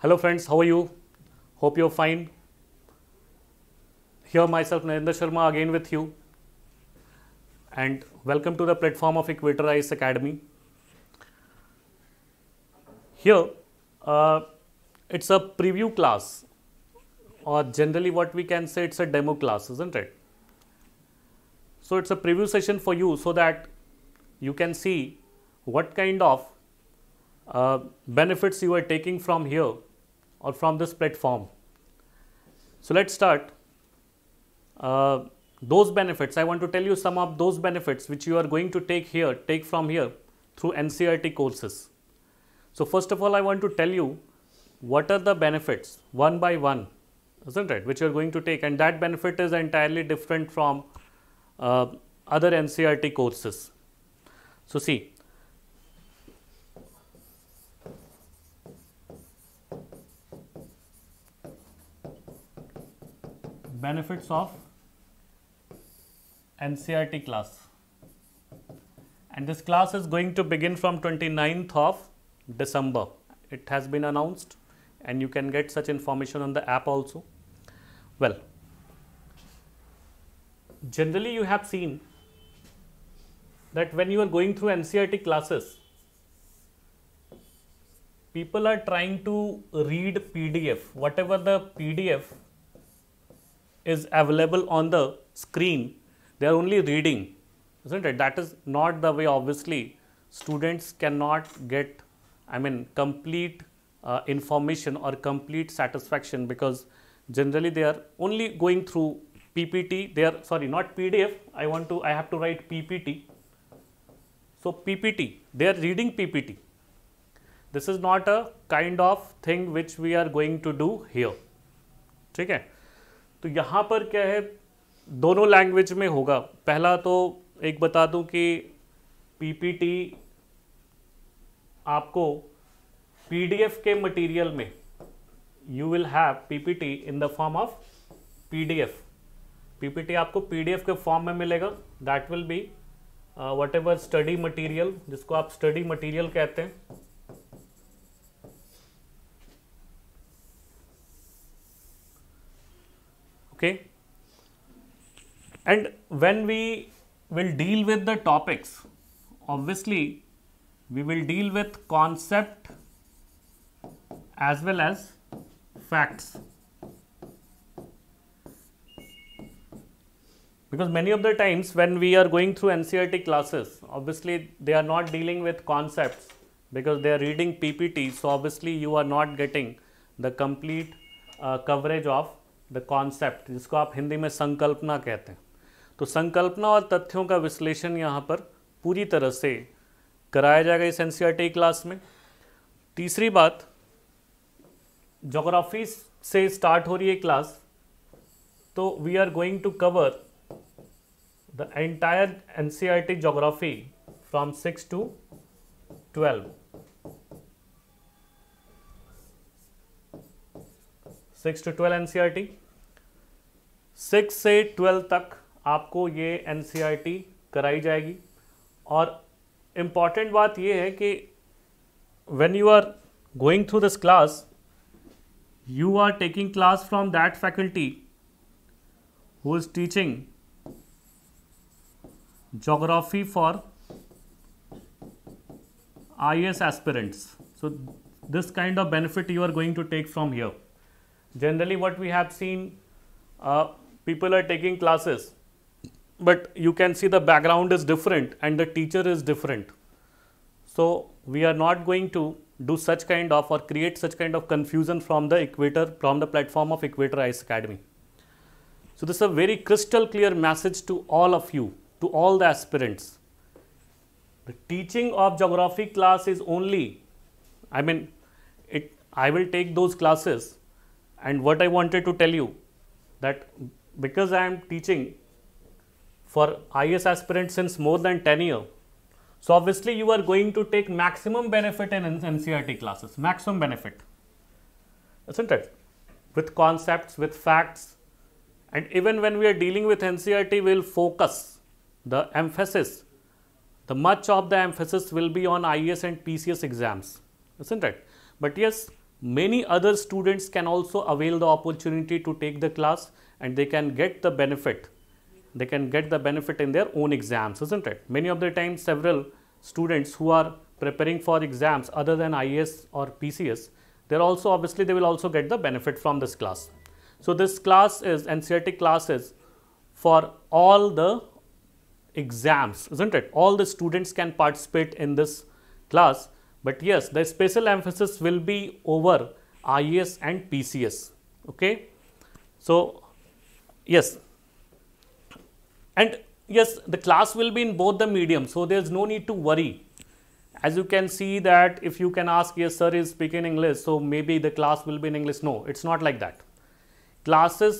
Hello friends, how are you? Hope you're fine. Here myself Narendra Sharma again with you and welcome to the platform of Equatorize Academy. Here uh, it's a preview class or generally what we can say it's a demo class isn't it. So it's a preview session for you so that you can see what kind of uh, benefits you are taking from here or from this platform. So let's start. Uh, those benefits, I want to tell you some of those benefits which you are going to take here, take from here through NCERT courses. So first of all, I want to tell you what are the benefits one by one, isn't it, which you are going to take and that benefit is entirely different from uh, other NCERT courses. So see, benefits of NCRT class. And this class is going to begin from 29th of December. It has been announced and you can get such information on the app also. Well, generally you have seen that when you are going through NCRT classes, people are trying to read PDF, whatever the PDF is available on the screen, they are only reading, isn't it? That is not the way obviously students cannot get, I mean, complete uh, information or complete satisfaction because generally they are only going through PPT, they are, sorry, not PDF, I want to, I have to write PPT. So, PPT, they are reading PPT. This is not a kind of thing which we are going to do here. Okay. तो यहाँ पर क्या है दोनों language में होगा पहला तो एक बता दूं कि पीपीटी आपको पीडीएफ के मटेरियल में you will have PPT in the form of PDF PPT आपको पीडीएफ के फॉर्म में मिलेगा that will be whatever study material जिसको आप स्टडी मटीरियल कहते हैं okay and when we will deal with the topics obviously we will deal with concept as well as facts because many of the times when we are going through NCERT classes obviously they are not dealing with concepts because they are reading PPT so obviously you are not getting the complete uh, coverage of the concept जिसको आप हिंदी में संकल्पना कहते हैं तो संकल्पना और तथ्यों का विश्लेषण यहाँ पर पूरी तरह से कराया जाएगा इस एन क्लास e में तीसरी बात जोग्राफी से स्टार्ट हो रही है क्लास तो we are going to cover C R T geography from six to twelve six to twelve NCERT e six से ट्वेल्व तक आपको ये एनसीईआरटी e कराई जाएगी और इम्पॉर्टेंट बात ये है कि when you are going through this class you are taking class from that faculty who is teaching geography for I S aspirants so this kind of benefit you are going to take from here Generally what we have seen, uh, people are taking classes, but you can see the background is different and the teacher is different. So, we are not going to do such kind of or create such kind of confusion from the equator, from the platform of Equator ICE Academy. So, this is a very crystal clear message to all of you, to all the aspirants. The teaching of geography class is only, I mean, it, I will take those classes and what I wanted to tell you that because I am teaching for IS aspirants since more than 10 years, so obviously you are going to take maximum benefit in NCRT classes, maximum benefit, isn't it? With concepts, with facts, and even when we are dealing with NCRT, we will focus the emphasis, the much of the emphasis will be on IS and PCS exams, isn't it? But yes, Many other students can also avail the opportunity to take the class and they can get the benefit. They can get the benefit in their own exams, isn't it? Many of the times several students who are preparing for exams other than IAS or PCS, they're also obviously they will also get the benefit from this class. So this class is NCRT classes for all the exams, isn't it? All the students can participate in this class but yes, the special emphasis will be over IS and PCS. Okay. So, yes, and yes, the class will be in both the medium. So, there is no need to worry. As you can see that if you can ask, yes, sir is speaking English, so maybe the class will be in English. No, it's not like that. Classes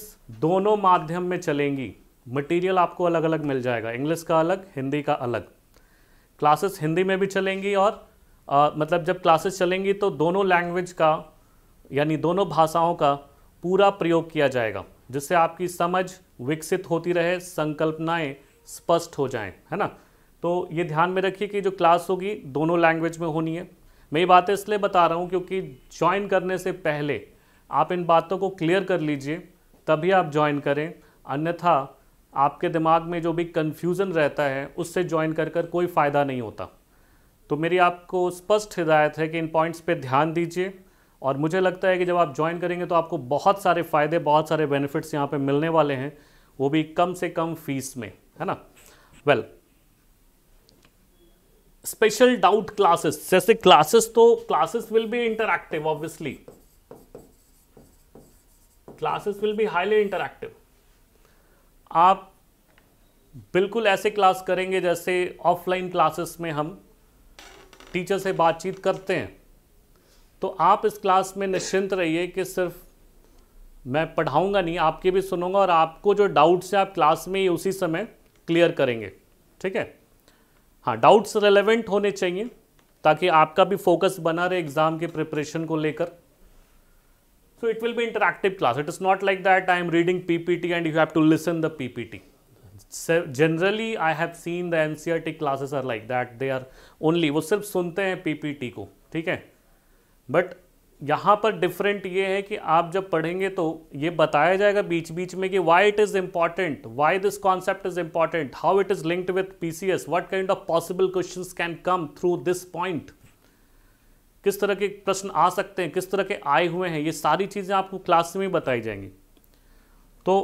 दोनों माध्यम में चलेंगी Material आपको अलग अलग मिल जाएगा English का अलग Hindi का अलग Classes हिंदी में भी चलेंगी और आ, मतलब जब क्लासेस चलेंगी तो दोनों लैंग्वेज का यानी दोनों भाषाओं का पूरा प्रयोग किया जाएगा जिससे आपकी समझ विकसित होती रहे संकल्पनाएं स्पष्ट हो जाएं है ना तो ये ध्यान में रखिए कि जो क्लास होगी दोनों लैंग्वेज में होनी है मैं ये बातें इसलिए बता रहा हूँ क्योंकि ज्वाइन करने से पहले आप इन बातों को क्लियर कर लीजिए तभी आप ज्वाइन करें अन्यथा आपके दिमाग में जो भी कन्फ्यूज़न रहता है उससे ज्वाइन कर कर कोई फ़ायदा नहीं होता तो मेरी आपको स्पष्ट हिदायत है कि इन पॉइंट्स पे ध्यान दीजिए और मुझे लगता है कि जब आप ज्वाइन करेंगे तो आपको बहुत सारे फ़ायदे बहुत सारे बेनिफिट्स यहाँ पे मिलने वाले हैं वो भी कम से कम फीस में है ना वेल स्पेशल डाउट क्लासेस जैसे क्लासेस तो classes will be interactive obviously classes will be highly interactive आप बिल्कुल ऐसे क्लास करेंगे जैसे ऑफलाइन क्लासेस में हम टीचर से बातचीत करते हैं तो आप इस क्लास में निश्चिंत रहिए कि सिर्फ मैं पढ़ाऊंगा नहीं आपके भी सुनूंगा और आपको जो डाउट्स है आप क्लास में ही उसी समय क्लियर करेंगे ठीक है हाँ डाउट्स रेलेवेंट होने चाहिए ताकि आपका भी फोकस बना रहे एग्जाम के प्रिपरेशन को लेकर so it will be interactive class it is not like that I am reading PPT and you have to listen the PPT have seen the N C R T classes are like that they are only वो सिर्फ सुनते हैं P P T को ठीक है but यहाँ पर different ये है कि आप जब पढ़ेंगे तो ये बताया जाएगा बीच बीच में कि why it is important why this concept is important how it is linked with P C S what kind of possible question can come through this point किस तरह के प्रश्न आ सकते हैं किस तरह के आए हुए हैं ये सारी चीज़ें आपको क्लास में बताई जाएंगी तो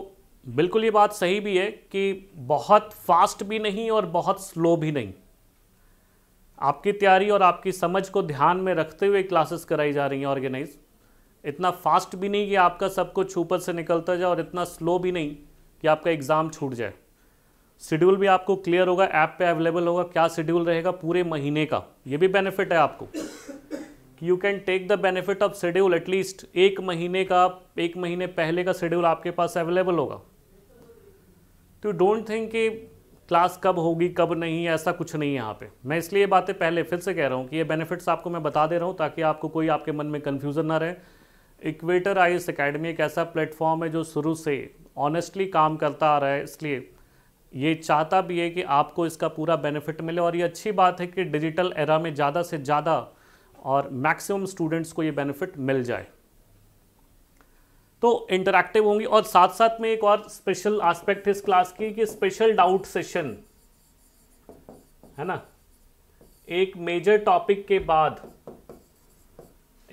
बिल्कुल ये बात सही भी है कि बहुत फास्ट भी नहीं और बहुत स्लो भी नहीं आपकी तैयारी और आपकी समझ को ध्यान में रखते हुए क्लासेस कराई जा रही हैं ऑर्गेनाइज इतना फास्ट भी नहीं कि आपका सब कुछ ऊपर से निकलता जाए और इतना स्लो भी नहीं कि आपका एग्ज़ाम छूट जाए शेड्यूल भी आपको क्लियर होगा ऐप पे अवेलेबल होगा क्या शेड्यूल रहेगा पूरे महीने का ये भी बेनिफिट है आपको कि you can take the benefit of schedule at least एक महीने का एक महीने पहले का शेड्यूल आपके पास अवेलेबल होगा तो डोंट थिंक कि क्लास कब होगी कब नहीं ऐसा कुछ नहीं है यहाँ पे मैं इसलिए बातें पहले फिर से कह रहा हूँ कि ये बेनिफिट्स आपको मैं बता दे रहा हूँ ताकि आपको कोई आपके मन में कन्फ्यूज़न ना रहे इक्वेटर आई एस अकेडमी एक ऐसा प्लेटफॉर्म है जो शुरू से ऑनेस्टली काम करता आ रहा है इसलिए ये चाहता भी है कि आपको इसका पूरा बेनिफिट मिले और ये अच्छी बात है कि डिजिटल एरा में ज़्यादा से ज़्यादा और मैक्सिमम स्टूडेंट्स को ये बेनिफिट मिल जाए तो इंटरैक्टिव होंगी और साथ साथ में एक और स्पेशल एस्पेक्ट इस क्लास की कि स्पेशल डाउट सेशन है ना एक मेजर टॉपिक के बाद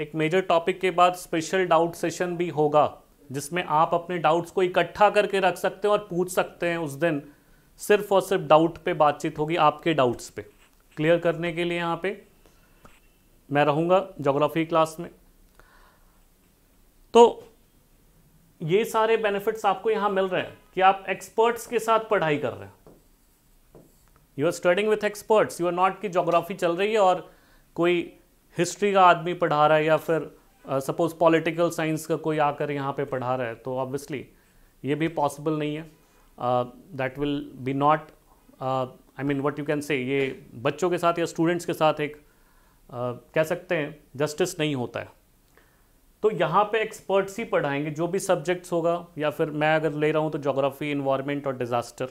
एक मेजर टॉपिक के बाद स्पेशल डाउट सेशन भी होगा जिसमें आप अपने डाउट्स को इकट्ठा करके रख सकते हैं और पूछ सकते हैं उस दिन सिर्फ और सिर्फ डाउट पे बातचीत होगी आपके डाउट्स पे क्लियर करने के लिए यहाँ पे मैं रहूँगा जोग्राफी क्लास में तो ये सारे बेनिफिट्स आपको यहाँ मिल रहे हैं कि आप एक्सपर्ट्स के साथ पढ़ाई कर रहे हैं you are studying with experts you are not कि जोग्राफी चल रही है और कोई हिस्ट्री का आदमी पढ़ा रहा है या फिर सपोज पॉलिटिकल साइंस का कोई आकर यहाँ पे पढ़ा रहा है तो ऑब्वियसली ये भी पॉसिबल नहीं है that will be not I mean what you can say ये बच्चों के साथ या स्टूडेंट्स के साथ एक uh, कह सकते हैं जस्टिस नहीं होता है तो यहाँ पे एक्सपर्ट्स ही पढ़ाएंगे जो भी सब्जेक्ट्स होगा या फिर मैं अगर ले रहा हूँ तो जोग्राफ़ी इन्वायरमेंट और डिज़ास्टर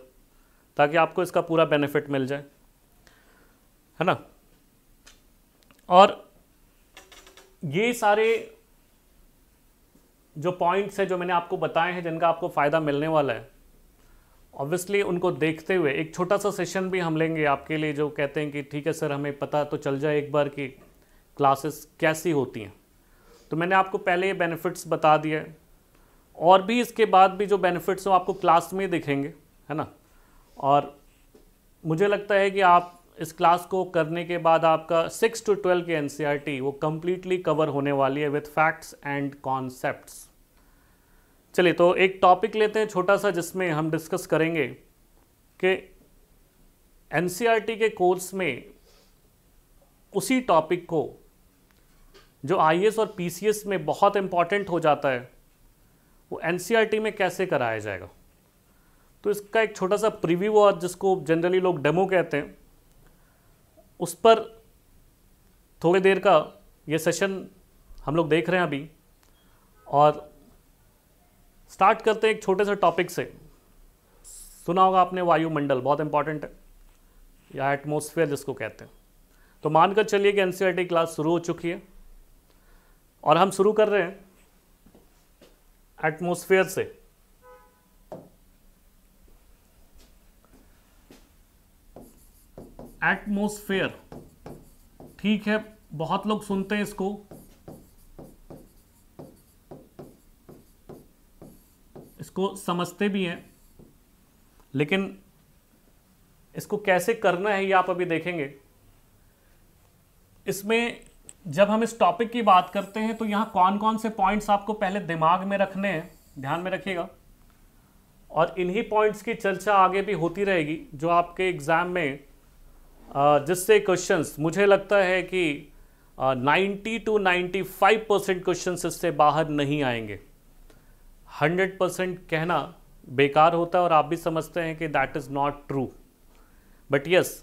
ताकि आपको इसका पूरा बेनिफिट मिल जाए है ना और ये सारे जो पॉइंट्स हैं जो मैंने आपको बताए हैं जिनका आपको फ़ायदा मिलने वाला है ऑब्वियसली उनको देखते हुए एक छोटा सा सेशन भी हम लेंगे आपके लिए जो कहते हैं कि ठीक है सर हमें पता तो चल जाए एक बार कि क्लासेस कैसी होती हैं तो मैंने आपको पहले ये बेनिफिट्स बता दिए और भी इसके बाद भी जो बेनिफिट्स हैं आपको क्लास में दिखेंगे है ना और मुझे लगता है कि आप इस क्लास को करने के बाद आपका सिक्स टू ट्वेल्व की एन वो कम्प्लीटली कवर होने वाली है विथ फैक्ट्स एंड कॉन्सेप्ट चलिए तो एक टॉपिक लेते हैं छोटा सा जिसमें हम डिस्कस करेंगे कि एन e के कोर्स में उसी टॉपिक को जो आई और पी में बहुत इंपॉर्टेंट हो जाता है वो एन e में कैसे कराया जाएगा तो इसका एक छोटा सा प्रीव्यू और जिसको जनरली लोग डेमो कहते हैं उस पर थोड़ी देर का ये सेशन हम लोग देख रहे हैं अभी और स्टार्ट करते हैं एक छोटे से टॉपिक से सुना होगा आपने वायुमंडल बहुत इंपॉर्टेंट है या एटमोसफेयर जिसको कहते हैं तो मानकर चलिए कि एन क्लास e शुरू हो चुकी है और हम शुरू कर रहे हैं एटमोस्फेयर से एटमोस्फेयर ठीक है बहुत लोग सुनते हैं इसको इसको समझते भी हैं लेकिन इसको कैसे करना है ये आप अभी देखेंगे इसमें जब हम इस टॉपिक की बात करते हैं तो यहाँ कौन कौन से पॉइंट्स आपको पहले दिमाग में रखने हैं ध्यान में रखिएगा और इन्हीं पॉइंट्स की चर्चा आगे भी होती रहेगी जो आपके एग्ज़ाम में जिससे क्वेश्चंस मुझे लगता है कि 90 टू 95 परसेंट क्वेश्चन इससे बाहर नहीं आएंगे 100 परसेंट कहना बेकार होता है और आप भी समझते हैं कि that is not true but yes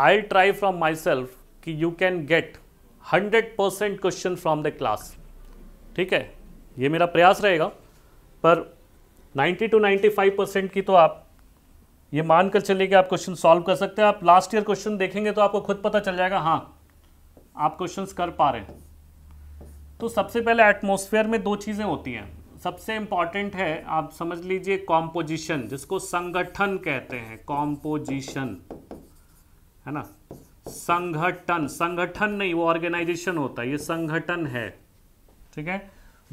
I try from my self कि you can get hundred percent question from the class ठीक है ये मेरा प्रयास रहेगा पर 90 टू 95 परसेंट की तो आप ये मानकर चलिए कि आप क्वेश्चन सॉल्व कर सकते हैं आप लास्ट ईयर क्वेश्चन देखेंगे तो आपको खुद पता चल जाएगा हाँ आप क्वेश्चन कर पा रहे हैं तो सबसे पहले एटमोसफेयर में दो चीज़ें होती हैं सबसे इम्पॉर्टेंट है आप समझ लीजिए कॉम्पोजिशन जिसको संगठन कहते हैं कॉम्पोजिशन है ना संगठन संगठन नहीं वो ऑर्गेनाइजेशन होता है ये संगठन है ठीक है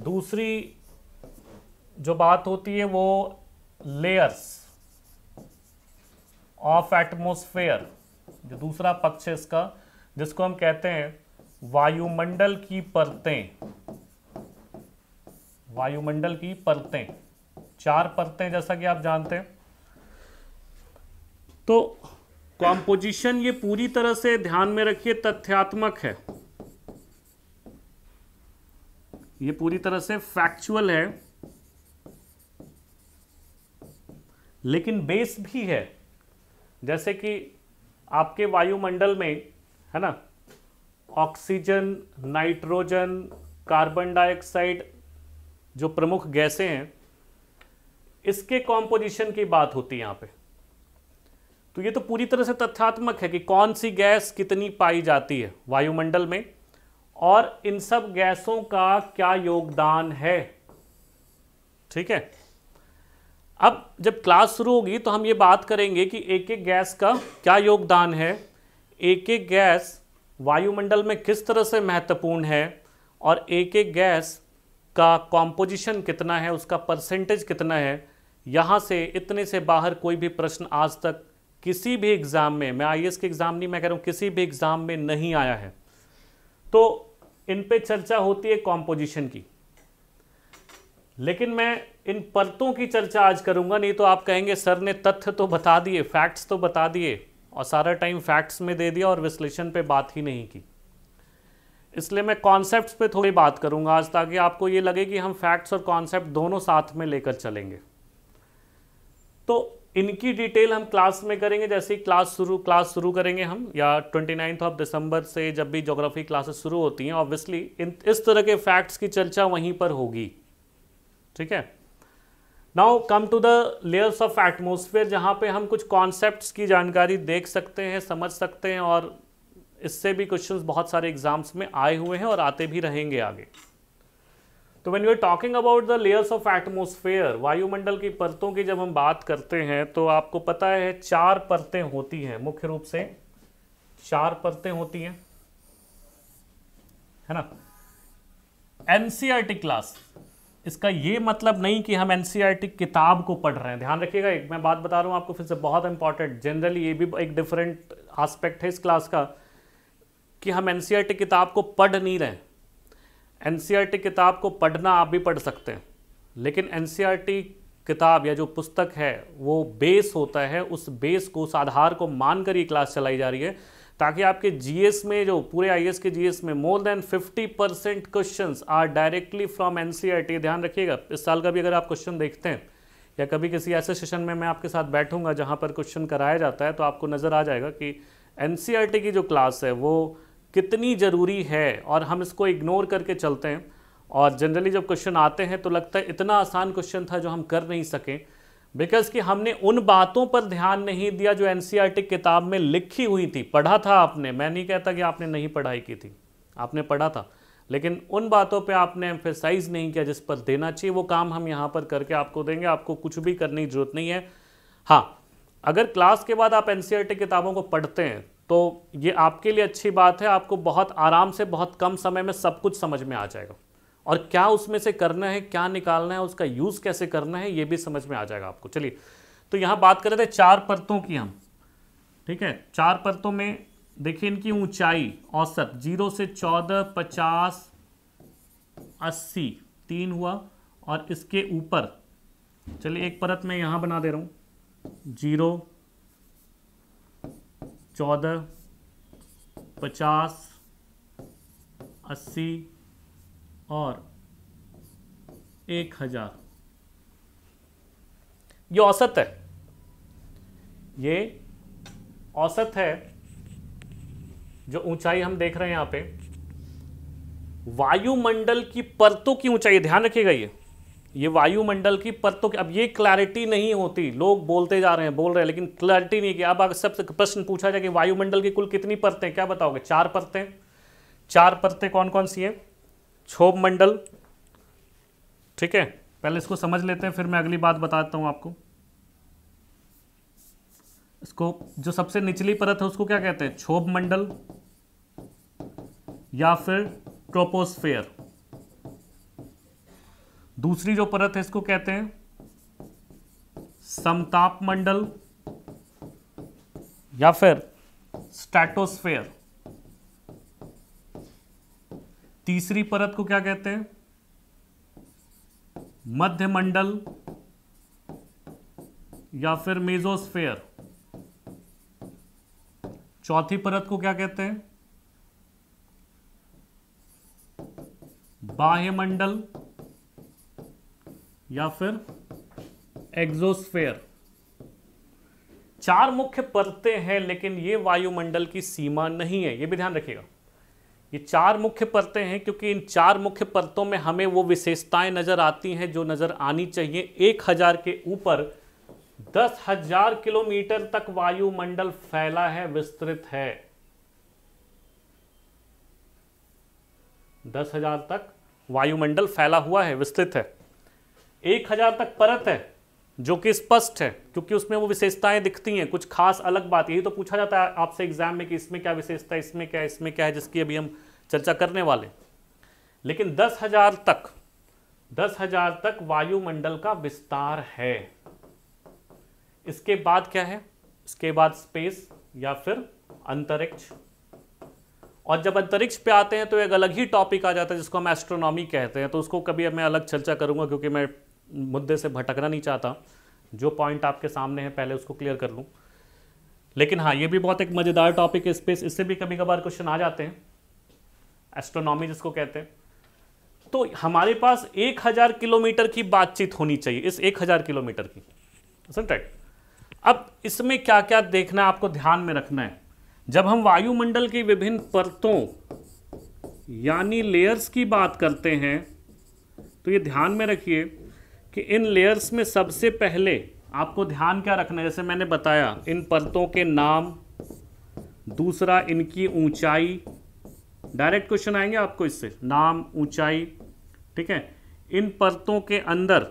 दूसरी जो बात होती है वो लेयर्स ऑफ एटमोस्फेयर जो दूसरा पक्ष है इसका जिसको हम कहते हैं वायुमंडल की परतें वायुमंडल की परतें चार परतें जैसा कि आप जानते हैं तो कॉम्पोजिशन ये पूरी तरह से ध्यान में रखिए तथ्यात्मक है ये पूरी तरह से फैक्चुअल है लेकिन बेस भी है जैसे कि आपके वायुमंडल में है ना ऑक्सीजन नाइट्रोजन कार्बन डाइऑक्साइड जो प्रमुख गैसें हैं इसके कॉम्पोजिशन की बात होती है यहाँ पे तो ये तो पूरी तरह से तथ्यात्मक है कि कौन सी गैस कितनी पाई जाती है वायुमंडल में और इन सब गैसों का क्या योगदान है ठीक है अब जब क्लास शुरू होगी तो हम ये बात करेंगे कि एक एक गैस का क्या योगदान है एक एक गैस वायुमंडल में किस तरह से महत्वपूर्ण है और एक एक गैस का कॉम्पोजिशन कितना है उसका परसेंटेज कितना है यहाँ से इतने से बाहर कोई भी प्रश्न आज तक किसी भी एग्ज़ाम में मैं आई के एग्ज़ाम नहीं मैं कह रहा हूँ किसी भी एग्ज़ाम में नहीं आया है तो इन पे चर्चा होती है कॉम्पोजिशन की लेकिन मैं इन परतों की चर्चा आज करूंगा नहीं तो आप कहेंगे सर ने तथ्य तो बता दिए फैक्ट्स तो बता दिए और सारा टाइम फैक्ट्स में दे दिया और विश्लेषण पे बात ही नहीं की इसलिए मैं कॉन्सेप्ट्स पे थोड़ी बात करूंगा आज ताकि आपको ये लगे कि हम फैक्ट्स और कॉन्सेप्ट दोनों साथ में लेकर चलेंगे तो इनकी डिटेल हम क्लास में करेंगे जैसे ही क्लास शुरू क्लास शुरू करेंगे हम या ट्वेंटी नाइन्थ ऑफ दिसंबर से जब भी जोग्राफी क्लासेस शुरू होती हैं ऑब्वियसली इस तरह के फैक्ट्स की चर्चा वहीं पर होगी ठीक है now come to the layers of atmosphere जहाँ पे हम कुछ कॉन्सेप्ट की जानकारी देख सकते हैं समझ सकते हैं और इससे भी क्वेश्चन बहुत सारे एग्जाम्स में आए हुए हैं और आते भी रहेंगे आगे तो when you are talking about the layers of atmosphere वायुमंडल की परतों की जब हम बात करते हैं तो आपको पता है चार परतें होती हैं मुख्य रूप से चार परतें होती हैं है ना एनसीआरटी क्लास e इसका यह मतलब नहीं कि हम एनसीआरटी e किताब को पढ़ रहे हैं ध्यान रखिएगा एक मैं बात बता रहा हूं आपको फिर से बहुत इंपॉर्टेंट जनरली ये भी एक डिफरेंट आस्पेक्ट है इस क्लास का कि हम एनसीआरटी e किताब को पढ़ नहीं रहे हैं एन किताब को पढ़ना आप भी पढ़ सकते हैं लेकिन एन किताब या जो पुस्तक है वो बेस होता है उस बेस को उस आधार को मानकर ये क्लास चलाई जा रही है ताकि आपके जीएस में जो पूरे आईएएस के जीएस में more than 50 percent question are directly from an ध्यान रखिएगा इस साल का भी अगर आप क्वेश्चन देखते हैं या कभी किसी ऐसे सेशन में मैं आपके साथ बैठूंगा जहाँ पर क्वेश्चन कराया जाता है तो आपको नज़र आ जाएगा कि एन की जो क्लास है वो कितनी ज़रूरी है और हम इसको इग्नोर करके चलते हैं और जनरली जब क्वेश्चन आते हैं तो लगता है इतना आसान क्वेश्चन था जो हम कर नहीं सकें बिकॉज कि हमने उन बातों पर ध्यान नहीं दिया जो एन e किताब में लिखी हुई थी पढ़ा था आपने मैं नहीं कहता कि आपने नहीं पढ़ाई की थी आपने पढ़ा था लेकिन उन बातों पे आपने एम्फेसाइज नहीं किया जिस पर देना चाहिए वो काम हम यहाँ पर करके आपको देंगे आपको कुछ भी करने की जरूरत नहीं है हाँ अगर क्लास के बाद आप एन e किताबों को पढ़ते हैं तो ये आपके लिए अच्छी बात है आपको बहुत आराम से बहुत कम समय में सब कुछ समझ में आ जाएगा और क्या उसमें से करना है क्या निकालना है उसका यूज़ कैसे करना है ये भी समझ में आ जाएगा आपको चलिए तो यहाँ बात कर रहे थे चार परतों की हम ठीक है चार परतों में देखिए इनकी ऊंचाई औसत जीरो से चौदह पचास अस्सी तीन हुआ और इसके ऊपर चलिए एक परत मैं यहाँ बना दे रहा हूँ जीरो चौदह पचास अस्सी और एक हजार ये औसत है ये औसत है जो ऊंचाई हम देख रहे हैं यहां पे वायुमंडल की परतों की ऊंचाई ध्यान रखिएगा ये ये वायुमंडल की परतों की अब ये क्लैरिटी नहीं होती लोग बोलते जा रहे हैं बोल रहे हैं लेकिन क्लैरिटी नहीं कि अब अगर सबसे प्रश्न पूछा जाए कि वायुमंडल की कुल कितनी परतें क्या बताओगे चार परतें चार परतें कौन कौन सी हैं क्षोभ मंडल ठीक है पहले इसको समझ लेते हैं फिर मैं अगली बात बताता हूँ आपको इसको जो सबसे निचली परत है उसको क्या कहते हैं क्षोभ मंडल या फिर ट्रोपोस्फेयर दूसरी जो परत है इसको कहते हैं समताप मंडल या फिर स्टैटोस्फेयर तीसरी परत को क्या कहते हैं मध्यमंडल या फिर मेजोस्फेयर चौथी परत को क्या कहते हैं बाह्य मंडल या फिर एग्जोस्फेयर चार मुख्य परतें हैं लेकिन ये वायुमंडल की सीमा नहीं है ये भी ध्यान रखिएगा ये चार मुख्य परतें हैं क्योंकि इन चार मुख्य परतों में हमें वो विशेषताएं नज़र आती हैं जो नज़र आनी चाहिए एक हज़ार के ऊपर दस हजार किलोमीटर तक वायुमंडल फैला है विस्तृत है दस हजार तक वायुमंडल फैला हुआ है विस्तृत है एक हजार तक परत है जो कि स्पष्ट है क्योंकि उसमें वो विशेषताएं दिखती हैं कुछ खास अलग बात यही तो पूछा जाता है आपसे एग्जाम में कि इसमें क्या विशेषता है इसमें क्या है इसमें क्या है जिसकी अभी हम चर्चा करने वाले लेकिन दस हजार तक दस हजार तक वायुमंडल का विस्तार है इसके बाद क्या है इसके बाद स्पेस या फिर अंतरिक्ष और जब अंतरिक्ष पे आते हैं तो एक अलग ही टॉपिक आ जाता है जिसको हम एस्ट्रोनॉमी कहते हैं तो उसको कभी मैं अलग चर्चा करूंगा क्योंकि मैं मुद्दे से भटकना नहीं चाहता जो पॉइंट आपके सामने है पहले उसको क्लियर कर लूँ लेकिन हाँ ये भी बहुत एक मज़ेदार टॉपिक है स्पेस इससे भी कभी कभार क्वेश्चन आ जाते हैं एस्ट्रोनॉमी जिसको कहते हैं तो हमारे पास एक हज़ार किलोमीटर की बातचीत होनी चाहिए इस एक हज़ार किलोमीटर की राइट अब इसमें क्या क्या देखना है आपको ध्यान में रखना है जब हम वायुमंडल की विभिन्न परतों यानी लेयर्स की बात करते हैं तो ये ध्यान में रखिए कि इन लेयर्स में सबसे पहले आपको ध्यान क्या रखना है जैसे मैंने बताया इन परतों के नाम दूसरा इनकी ऊंचाई डायरेक्ट क्वेश्चन आएंगे आपको इससे नाम ऊंचाई ठीक है इन परतों के अंदर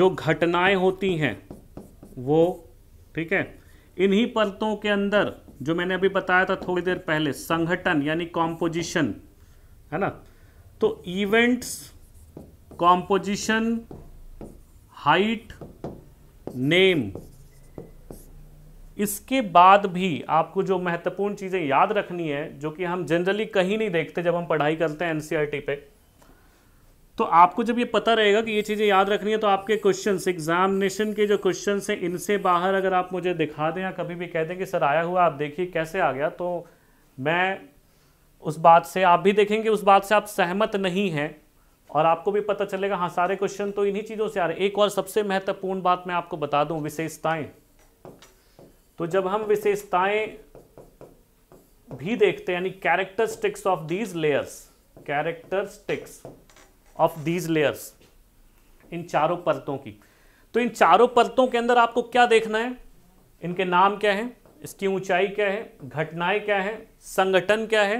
जो घटनाएं होती हैं वो ठीक है इन्हीं परतों के अंदर जो मैंने अभी बताया था थोड़ी देर पहले संगठन यानी कॉम्पोजिशन है ना तो इवेंट्स कॉम्पोजिशन हाइट नेम इसके बाद भी आपको जो महत्वपूर्ण चीज़ें याद रखनी है जो कि हम जनरली कहीं नहीं देखते जब हम पढ़ाई करते हैं एनसीईआरटी e पे तो आपको जब ये पता रहेगा कि ये चीज़ें याद रखनी है तो आपके क्वेश्चन एग्जामिनेशन के जो क्वेश्चन हैं इनसे बाहर अगर आप मुझे दिखा दें या कभी भी कह दें कि सर आया हुआ आप देखिए कैसे आ गया तो मैं उस बात से आप भी देखेंगे उस बात से आप सहमत नहीं हैं और आपको भी पता चलेगा हाँ सारे क्वेश्चन तो इन्हीं चीज़ों से आ रहे हैं एक और सबसे महत्वपूर्ण बात मैं आपको बता दूं विशेषताएं तो जब हम विशेषताएं भी देखते हैं यानी characteristics of these layers characteristics of these layers इन चारों परतों की तो इन चारों परतों के अंदर आपको क्या देखना है इनके नाम क्या है इसकी ऊंचाई क्या है घटनाएं क्या है संगठन क्या है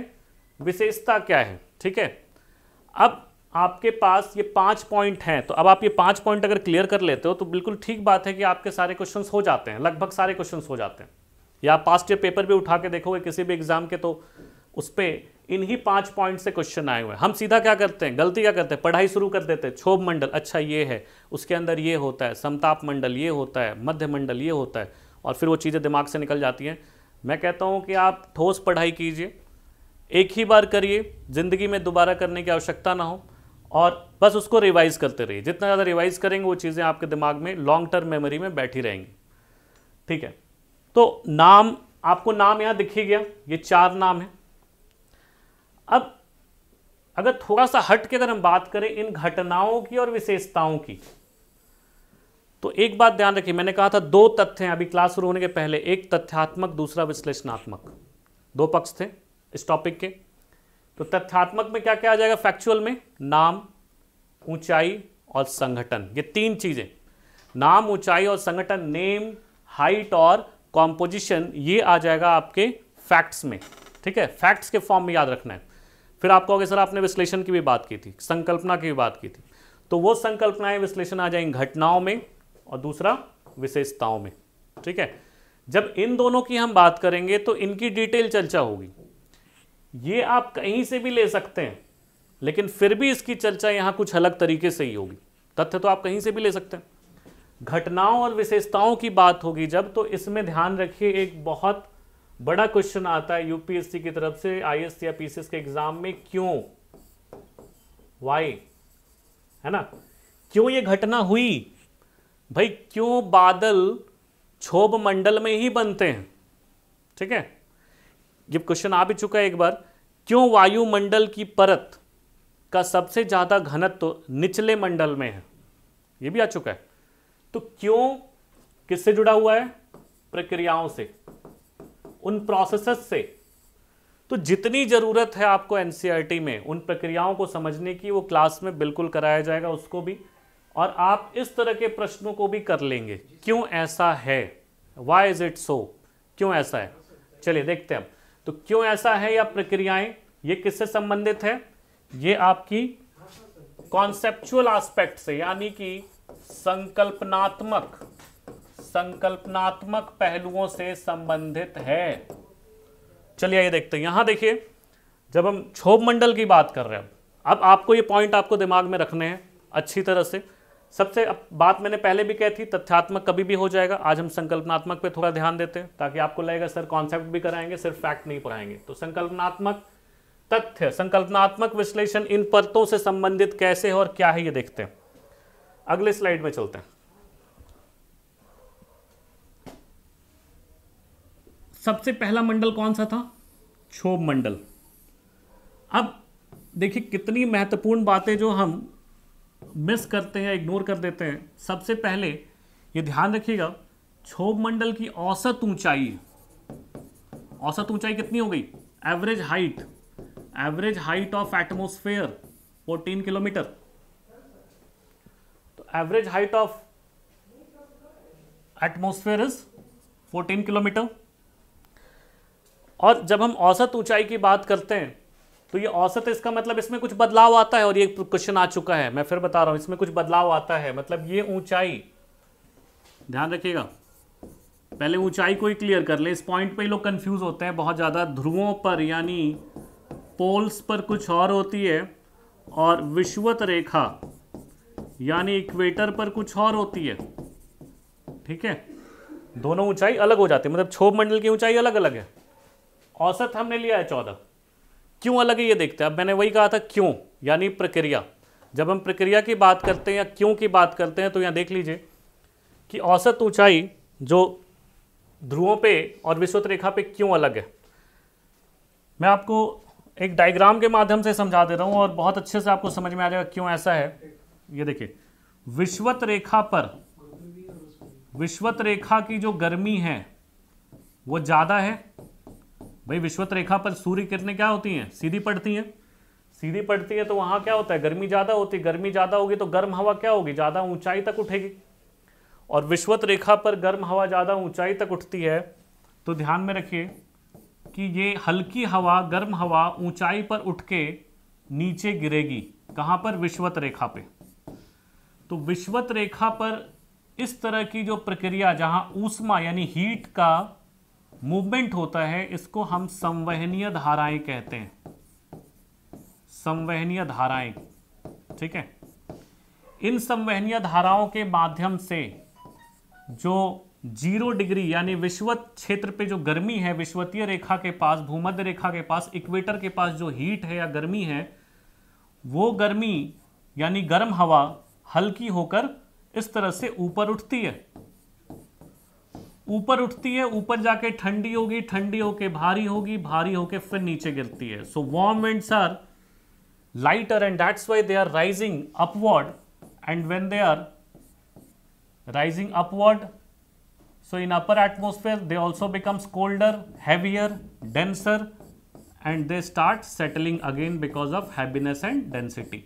विशेषता क्या है ठीक है अब आपके पास ये पांच पॉइंट हैं तो अब आप ये पांच पॉइंट अगर क्लियर कर लेते हो तो बिल्कुल ठीक बात है कि आपके सारे क्वेश्चंस हो जाते हैं लगभग सारे क्वेश्चंस हो जाते हैं या पास्ट ईयर पेपर भी उठा के देखोगे किसी भी एग्जाम के तो उस पर इन्हीं पांच पॉइंट से क्वेश्चन आए हुए हैं हम सीधा क्या करते हैं गलती क्या करते हैं पढ़ाई शुरू कर देते हैं क्षोभ मंडल अच्छा ये है उसके अंदर ये होता है समताप मंडल ये होता है मध्य मंडल ये होता है और फिर वो चीज़ें दिमाग से निकल जाती हैं मैं कहता हूँ कि आप ठोस पढ़ाई कीजिए एक ही बार करिए ज़िंदगी में दोबारा करने की आवश्यकता ना हो और बस उसको रिवाइज करते रहिए जितना ज़्यादा रिवाइज करेंगे वो चीज़ें आपके दिमाग में लॉन्ग टर्म मेमोरी में बैठी रहेंगी ठीक है तो नाम आपको नाम यहाँ दिखी गया ये चार नाम है अब अगर थोड़ा सा हट के अगर हम बात करें इन घटनाओं की और विशेषताओं की तो एक बात ध्यान रखिए मैंने कहा था दो तथ्य हैं अभी क्लास शुरू होने के पहले एक तथ्यात्मक दूसरा विश्लेषणात्मक दो पक्ष थे इस टॉपिक के तो तथ्यात्मक में क्या क्या आ जाएगा फैक्चुअल में नाम ऊंचाई और संगठन ये तीन चीज़ें नाम ऊंचाई और संगठन नेम हाइट और कॉम्पोजिशन ये आ जाएगा आपके फैक्ट्स में ठीक है फैक्ट्स के फॉर्म में याद रखना है फिर आप कहोगे सर आपने विश्लेषण की भी बात की थी संकल्पना की भी बात की थी तो वो संकल्पनाएं विश्लेषण आ जाएंगे घटनाओं में और दूसरा विशेषताओं में ठीक है जब इन दोनों की हम बात करेंगे तो इनकी डिटेल चर्चा होगी ये आप कहीं से भी ले सकते हैं लेकिन फिर भी इसकी चर्चा यहां कुछ अलग तरीके से ही होगी तथ्य तो आप कहीं से भी ले सकते हैं घटनाओं और विशेषताओं की बात होगी जब तो इसमें ध्यान रखिए एक बहुत बड़ा क्वेश्चन आता है यूपीएससी की तरफ से आईएएस या पीसीएस के एग्जाम में क्यों वाई है ना क्यों ये घटना हुई भाई क्यों बादल क्षोभ मंडल में ही बनते हैं ठीक है जब क्वेश्चन आ भी चुका है एक बार क्यों वायुमंडल की परत का सबसे ज़्यादा घनत्व तो निचले मंडल में है ये भी आ चुका है तो क्यों किससे जुड़ा हुआ है प्रक्रियाओं से उन प्रोसेसेस से तो जितनी ज़रूरत है आपको एनसीईआरटी e में उन प्रक्रियाओं को समझने की वो क्लास में बिल्कुल कराया जाएगा उसको भी और आप इस तरह के प्रश्नों को भी कर लेंगे क्यों ऐसा है वाई इज़ इट सो क्यों ऐसा है चलिए देखते हैं तो क्यों ऐसा है या प्रक्रियाएं ये किससे संबंधित है ये आपकी कॉन्सेप्चुअल आस्पेक्ट से यानी कि संकल्पनात्मक संकल्पनात्मक पहलुओं से संबंधित है चलिए ये देखते हैं यहां देखिए जब हम क्षोभ मंडल की बात कर रहे हैं अब आपको ये पॉइंट आपको दिमाग में रखने हैं अच्छी तरह से सबसे अब बात मैंने पहले भी कही थी तथ्यात्मक कभी भी हो जाएगा आज हम संकल्पनात्मक पे थोड़ा ध्यान देते हैं ताकि आपको लगेगा सर कॉन्सेप्ट भी कराएंगे सिर्फ फैक्ट नहीं पढ़ाएंगे तो संकल्पनात्मक तथ्य संकल्पनात्मक विश्लेषण इन परतों से संबंधित कैसे है और क्या है ये देखते हैं अगले स्लाइड में चलते हैं सबसे पहला मंडल कौन सा था क्षोभ मंडल अब देखिए कितनी महत्वपूर्ण बातें जो हम मिस करते हैं इग्नोर कर देते हैं सबसे पहले ये ध्यान रखिएगा क्षोभ मंडल की औसत ऊंचाई औसत ऊंचाई कितनी हो गई average height average height of atmosphere 14 kilometre तो average height of atmosphere is 14 kilometre और जब हम औसत ऊंचाई की बात करते हैं तो ये औसत इसका मतलब इसमें कुछ बदलाव आता है और ये क्वेश्चन आ चुका है मैं फिर बता रहा हूं इसमें कुछ बदलाव आता है मतलब ये ऊंचाई ध्यान रखिएगा पहले ऊंचाई को ही क्लियर कर ले इस पॉइंट पे लोग कंफ्यूज होते हैं बहुत ज़्यादा ध्रुवों पर यानी पोल्स पर कुछ और होती है और विश्वत रेखा यानी इक्वेटर पर कुछ और होती है ठीक है दोनों ऊंचाई अलग हो जाती है मतलब छोभ मंडल की ऊंचाई अलग अलग है औसत हमने लिया है चौदह क्यों अलग है ये देखते हैं अब मैंने वही कहा था क्यों यानी प्रक्रिया जब हम प्रक्रिया की बात करते हैं या क्यों की बात करते हैं तो यहाँ देख लीजिए कि औसत ऊंचाई जो ध्रुवों पे और विश्वत रेखा पे क्यों अलग है मैं आपको एक डायग्राम के माध्यम से समझा दे रहा हूँ और बहुत अच्छे से आपको समझ में आ जाएगा क्यों ऐसा है ये देखिए विश्वत रेखा पर विश्वत रेखा की जो गर्मी है वो ज़्यादा है भाई विश्वत रेखा पर सूर्य किरणें क्या होती हैं सीधी पड़ती हैं सीधी पड़ती है तो वहाँ क्या होता है गर्मी ज़्यादा होती है गर्मी ज़्यादा होगी तो गर्म हवा क्या होगी ज़्यादा ऊंचाई तक उठेगी और विश्वत रेखा पर गर्म हवा ज़्यादा ऊंचाई तक उठती है तो ध्यान में रखिए कि ये हल्की हवा गर्म हवा ऊंचाई पर उठ के नीचे गिरेगी कहाँ पर विश्वत रेखा पे तो विश्वत रेखा पर इस तरह की जो प्रक्रिया जहाँ ऊष्मा यानी हीट का मूवमेंट होता है इसको हम संवहनीय धाराएं कहते हैं संवहनीय धाराएं ठीक है इन संवहनीय धाराओं के माध्यम से जो जीरो डिग्री यानी विश्वत क्षेत्र पे जो गर्मी है विश्वतीय रेखा के पास भूमध्य रेखा के पास इक्वेटर के पास जो हीट है या गर्मी है वो गर्मी यानी गर्म हवा हल्की होकर इस तरह से ऊपर उठती है ऊपर उठती है ऊपर जाके ठंडी होगी ठंडी होके भारी होगी भारी होके फिर नीचे गिरती है so warm winds are lighter and that's why they are rising upward and when they are rising upward so in upper atmosphere they also becomes colder heavier denser and they start settling again because of happiness and density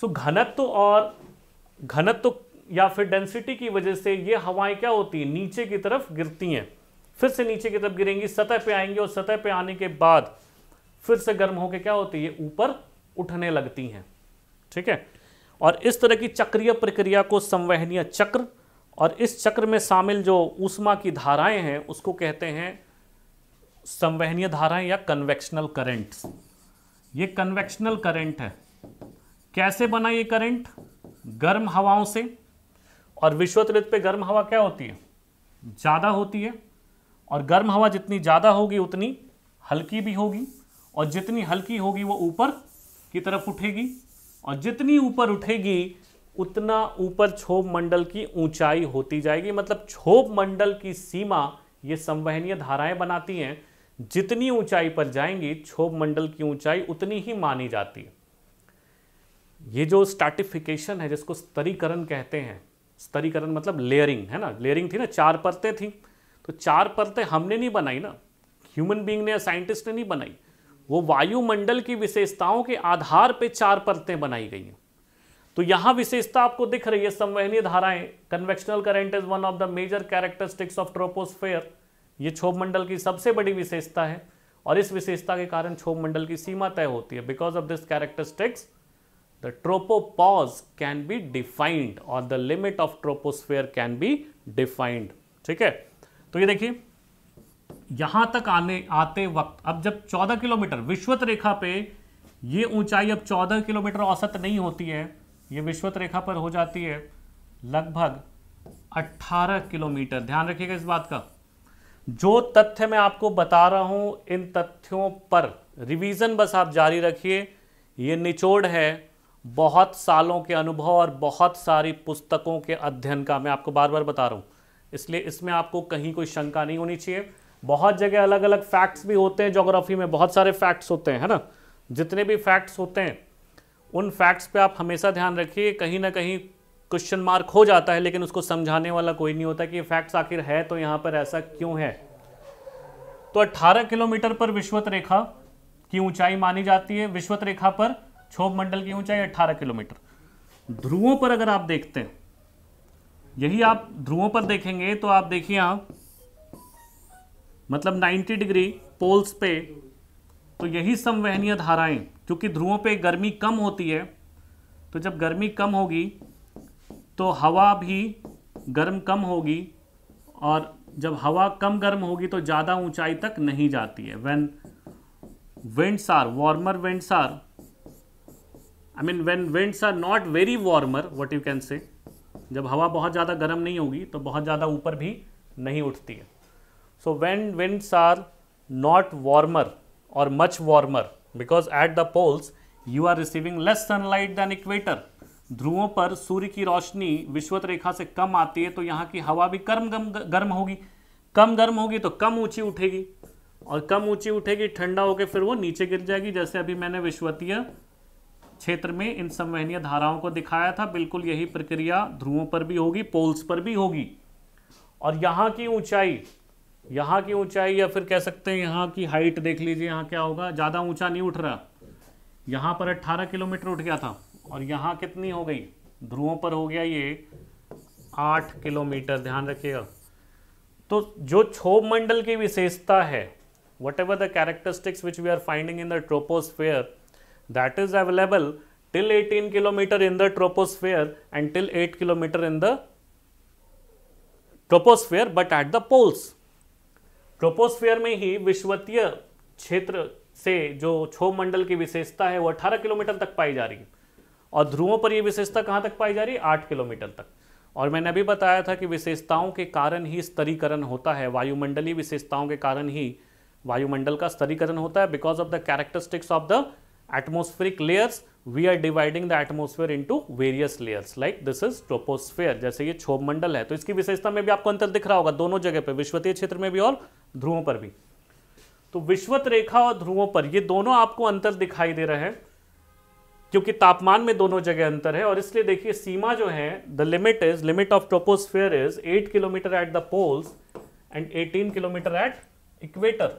so घनत्व और घनत्व या फिर density की वजह से ये हवाएं क्या होती हैं नीचे की तरफ गिरती हैं फिर से नीचे की तरफ गिरेंगी सतह पे आएंगी और सतह पे आने के बाद फिर से गर्म होकर क्या होती है ऊपर उठने लगती हैं ठीक है और इस तरह की चक्रीय प्रक्रिया को संवहनीय चक्र और इस चक्र में शामिल जो ऊष्मा की धाराएं हैं उसको कहते हैं संवहनीय धाराएं या कन्वेक्शनल करेंट ये कन्वेक्शनल करेंट है कैसे बना ये करंट गर्म हवाओं से और विश्वत ऋतु पे गर्म हवा क्या होती है ज़्यादा होती है और गर्म हवा जितनी ज़्यादा होगी उतनी हल्की भी होगी और जितनी हल्की होगी वो ऊपर की तरफ उठेगी और जितनी ऊपर उठेगी उतना ऊपर क्षोभ मंडल की ऊंचाई होती जाएगी मतलब क्षोभ मंडल की सीमा ये संवहनीय धाराएं बनाती हैं जितनी ऊंचाई पर जाएंगी क्षोभ मंडल की ऊंचाई उतनी ही मानी जाती है ये जो स्टार्टिफिकेशन है जिसको स्तरीकरण कहते हैं स्तरीकरण मतलब लेयरिंग है ना लेयरिंग थी ना चार परतें थी तो चार परतें हमने नहीं बनाई ना ह्यूमन बींग ने या साइंटिस्ट ने नहीं बनाई वो वायुमंडल की विशेषताओं के आधार पे चार परतें बनाई गई हैं तो यहाँ विशेषता आपको दिख रही है संवहनीय धाराएं convectional current is one of the major characteristics of troposphere ये क्षोभ मंडल की सबसे बड़ी विशेषता है और इस विशेषता के कारण क्षोभ मंडल की सीमा तय होती है because of this characteristics the tropopause can be defined or the limit of troposphere can be defined ठीक है तो ये देखिए यहां तक आने आते वक्त अब जब 14 किलोमीटर विश्वत रेखा पे ये ऊंचाई अब 14 किलोमीटर औसत नहीं होती है ये विश्वत रेखा पर हो जाती है लगभग 18 किलोमीटर ध्यान रखिएगा इस बात का जो तथ्य मैं आपको बता रहा हूं इन तथ्यों पर रिवीजन बस आप जारी रखिए ये निचोड़ है बहुत सालों के अनुभव और बहुत सारी पुस्तकों के अध्ययन का मैं आपको बार बार बता रहा हूँ इसलिए इसमें आपको कहीं कोई शंका नहीं होनी चाहिए बहुत जगह अलग अलग फैक्ट्स भी होते हैं जोग्राफी में बहुत सारे फैक्ट्स होते हैं है ना जितने भी फैक्ट्स होते हैं उन फैक्ट्स पे आप हमेशा ध्यान रखिए कहीं ना कहीं क्वेश्चन मार्क हो जाता है लेकिन उसको समझाने वाला कोई नहीं होता कि ये फैक्ट्स आखिर है तो यहाँ पर ऐसा क्यों है तो 18 किलोमीटर पर विश्वत रेखा की ऊंचाई मानी जाती है विश्वत रेखा पर क्षोभ मंडल की ऊंचाई 18 किलोमीटर ध्रुवों पर अगर आप देखते हैं यही आप ध्रुवों पर देखेंगे तो आप देखिए आप मतलब 90 डिग्री पोल्स पे तो यही संवहनीय धाराएं क्योंकि ध्रुवों पे गर्मी कम होती है तो जब गर्मी कम होगी तो हवा भी गर्म कम होगी और जब हवा कम गर्म होगी तो ज़्यादा ऊंचाई तक नहीं जाती है when winds are warmer winds are I mean when winds are not very warmer what you can say जब हवा बहुत ज़्यादा गर्म नहीं होगी तो बहुत ज़्यादा ऊपर भी नहीं उठती है so when winds are not warmer और much warmer because at the poles you are receiving less sunlight than equator ध्रुवों पर सूर्य की रोशनी विश्वत रेखा से कम आती है तो यहाँ की हवा भी कर्म गर्म गर्म होगी कम गर्म होगी तो कम ऊंची उठेगी और कम ऊंची उठेगी ठंडा होकर फिर वो नीचे गिर जाएगी जैसे अभी मैंने विश्वतीय क्षेत्र में इन संवहनीय धाराओं को दिखाया था बिल्कुल यही प्रक्रिया ध्रुवों पर भी होगी पोल्स पर भी होगी और यहाँ की ऊंचाई यहाँ की ऊंचाई या फिर कह सकते हैं यहाँ की हाइट देख लीजिए यहाँ क्या होगा ज़्यादा ऊंचा नहीं उठ रहा यहाँ पर 18 किलोमीटर उठ गया था और यहाँ कितनी हो गई ध्रुवों पर हो गया ये 8 किलोमीटर ध्यान रखिएगा तो जो क्षोभ मंडल की विशेषता है whatever the characteristics which we are finding in the troposphere that is available till 18 kilometer in the troposphere and till 8 kilometer in the troposphere but at the poles troposphere में ही विश्वतीय क्षेत्र से जो छो मंडल की विशेषता है वो 18 किलोमीटर तक पाई जा रही है और ध्रुवों पर यह विशेषता कहाँ तक पाई जा रही है आठ किलोमीटर तक और मैंने अभी बताया था कि विशेषताओं के कारण ही स्तरीकरण होता है वायुमंडलीय विशेषताओं के कारण ही वायुमंडल का स्तरीकरण होता है because of the characteristics of the atmospheric layers we are dividing the atmosphere into various layers like this is troposphere जैसे ये क्षोभ मंडल है तो इसकी विशेषता में भी आपको अंतर दिख रहा होगा दोनों जगह पर विश्वतीय क्षेत्र में भी और ध्रुवों पर भी तो विश्वत रेखा और ध्रुवों पर ये दोनों आपको अंतर दिखाई दे रहे हैं क्योंकि तापमान में दोनों जगह अंतर है और इसलिए देखिए सीमा जो है the limit is limit of troposphere is 8 kilometre at the poles and 18 kilometre at equator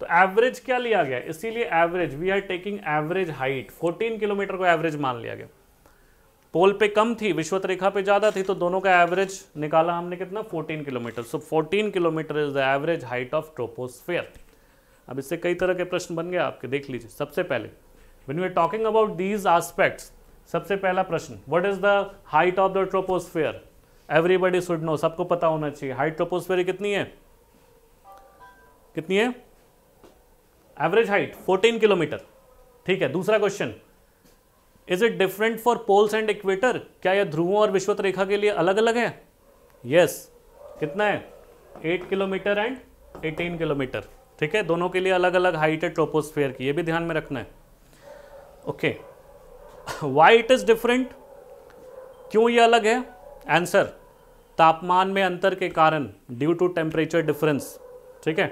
तो एवरेज क्या लिया गया इसीलिए average we are taking average height 14 kilometre को एवरेज मान लिया गया पोल पे कम थी विश्वत रेखा पे ज़्यादा थी तो दोनों का एवरेज निकाला हमने कितना 14 kilometre so 14 kilometre is the average height of troposphere अब इससे कई तरह के प्रश्न बन गए आपके देख लीजिए सबसे पहले when you are talking about these aspect सबसे पहला प्रश्न what is the height of the troposphere everybody should know सबको पता होना चाहिए हाइट ट्रोपोस्फेयर कितनी है कितनी है एवरेज हाइट 14 किलोमीटर ठीक है दूसरा question is it different for poles and equator क्या यह ध्रुवों और विश्वत रेखा के लिए अलग अलग है यस yes. कितना है 8 किलोमीटर एंड 18 किलोमीटर ठीक है दोनों के लिए अलग अलग हाइट है ट्रोपोस्फेयर की ये भी ध्यान में रखना है okay why it is different क्यों ये अलग है आंसर तापमान में अंतर के कारण ड्यू टू टेम्परेचर डिफरेंस ठीक है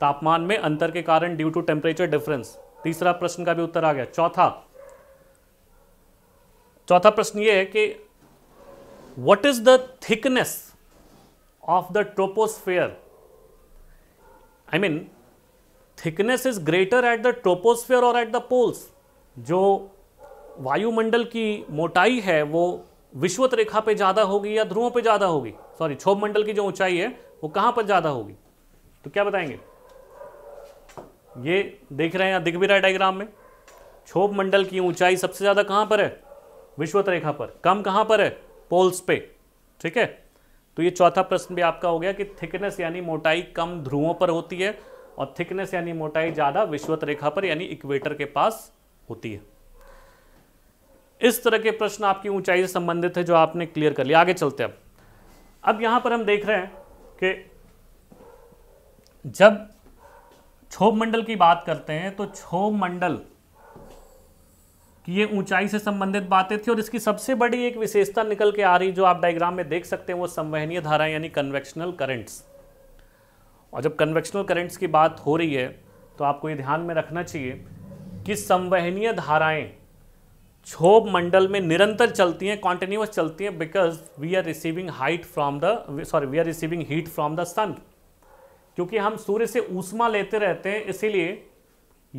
तापमान में अंतर के कारण ड्यू टू टेम्परेचर डिफरेंस तीसरा प्रश्न का भी उत्तर आ गया चौथा चौथा प्रश्न ये है कि what is the thickness of the troposphere I mean thickness is greater at the troposphere और एट द पोल्स जो वायुमंडल की मोटाई है वो विश्वत रेखा पे ज़्यादा होगी या ध्रुवों पे ज़्यादा होगी सॉरी क्षोभ मंडल की जो ऊंचाई है वो कहां पर ज़्यादा होगी तो क्या बताएंगे ये देख रहे हैं दिख भी रहा है डायग्राम में क्षोभ मंडल की ऊंचाई सबसे ज़्यादा कहाँ पर है विश्वत रेखा पर कम कहाँ पर है पोल्स पे ठीक है तो ये चौथा प्रश्न भी आपका हो गया कि थिकनेस यानी मोटाई कम ध्रुवों पर होती है और थिकनेस यानी मोटाई ज़्यादा विश्वत रेखा पर यानी इक्वेटर के पास होती है इस तरह के प्रश्न आपकी ऊंचाई से संबंधित है जो आपने क्लियर कर लिया आगे चलते हैं अब अब यहां पर हम देख रहे हैं कि जब क्षोभ मंडल की बात करते हैं तो क्षोभ मंडल की ये ऊंचाई से संबंधित बातें थी और इसकी सबसे बड़ी एक विशेषता निकल के आ रही जो आप डायग्राम में देख सकते हैं वो संवहनीय धाराएं यानी कन्वेक्शनल करंट्स और जब कन्वेक्शनल करंट्स की बात हो रही है तो आपको ये ध्यान में रखना चाहिए कि संवहनीय धाराएं क्षोभ मंडल में निरंतर चलती हैं कॉन्टिन्यूस चलती हैं because we are receiving height from the sorry we are receiving heat from the sun क्योंकि हम सूर्य से ऊष्मा लेते रहते हैं इसीलिए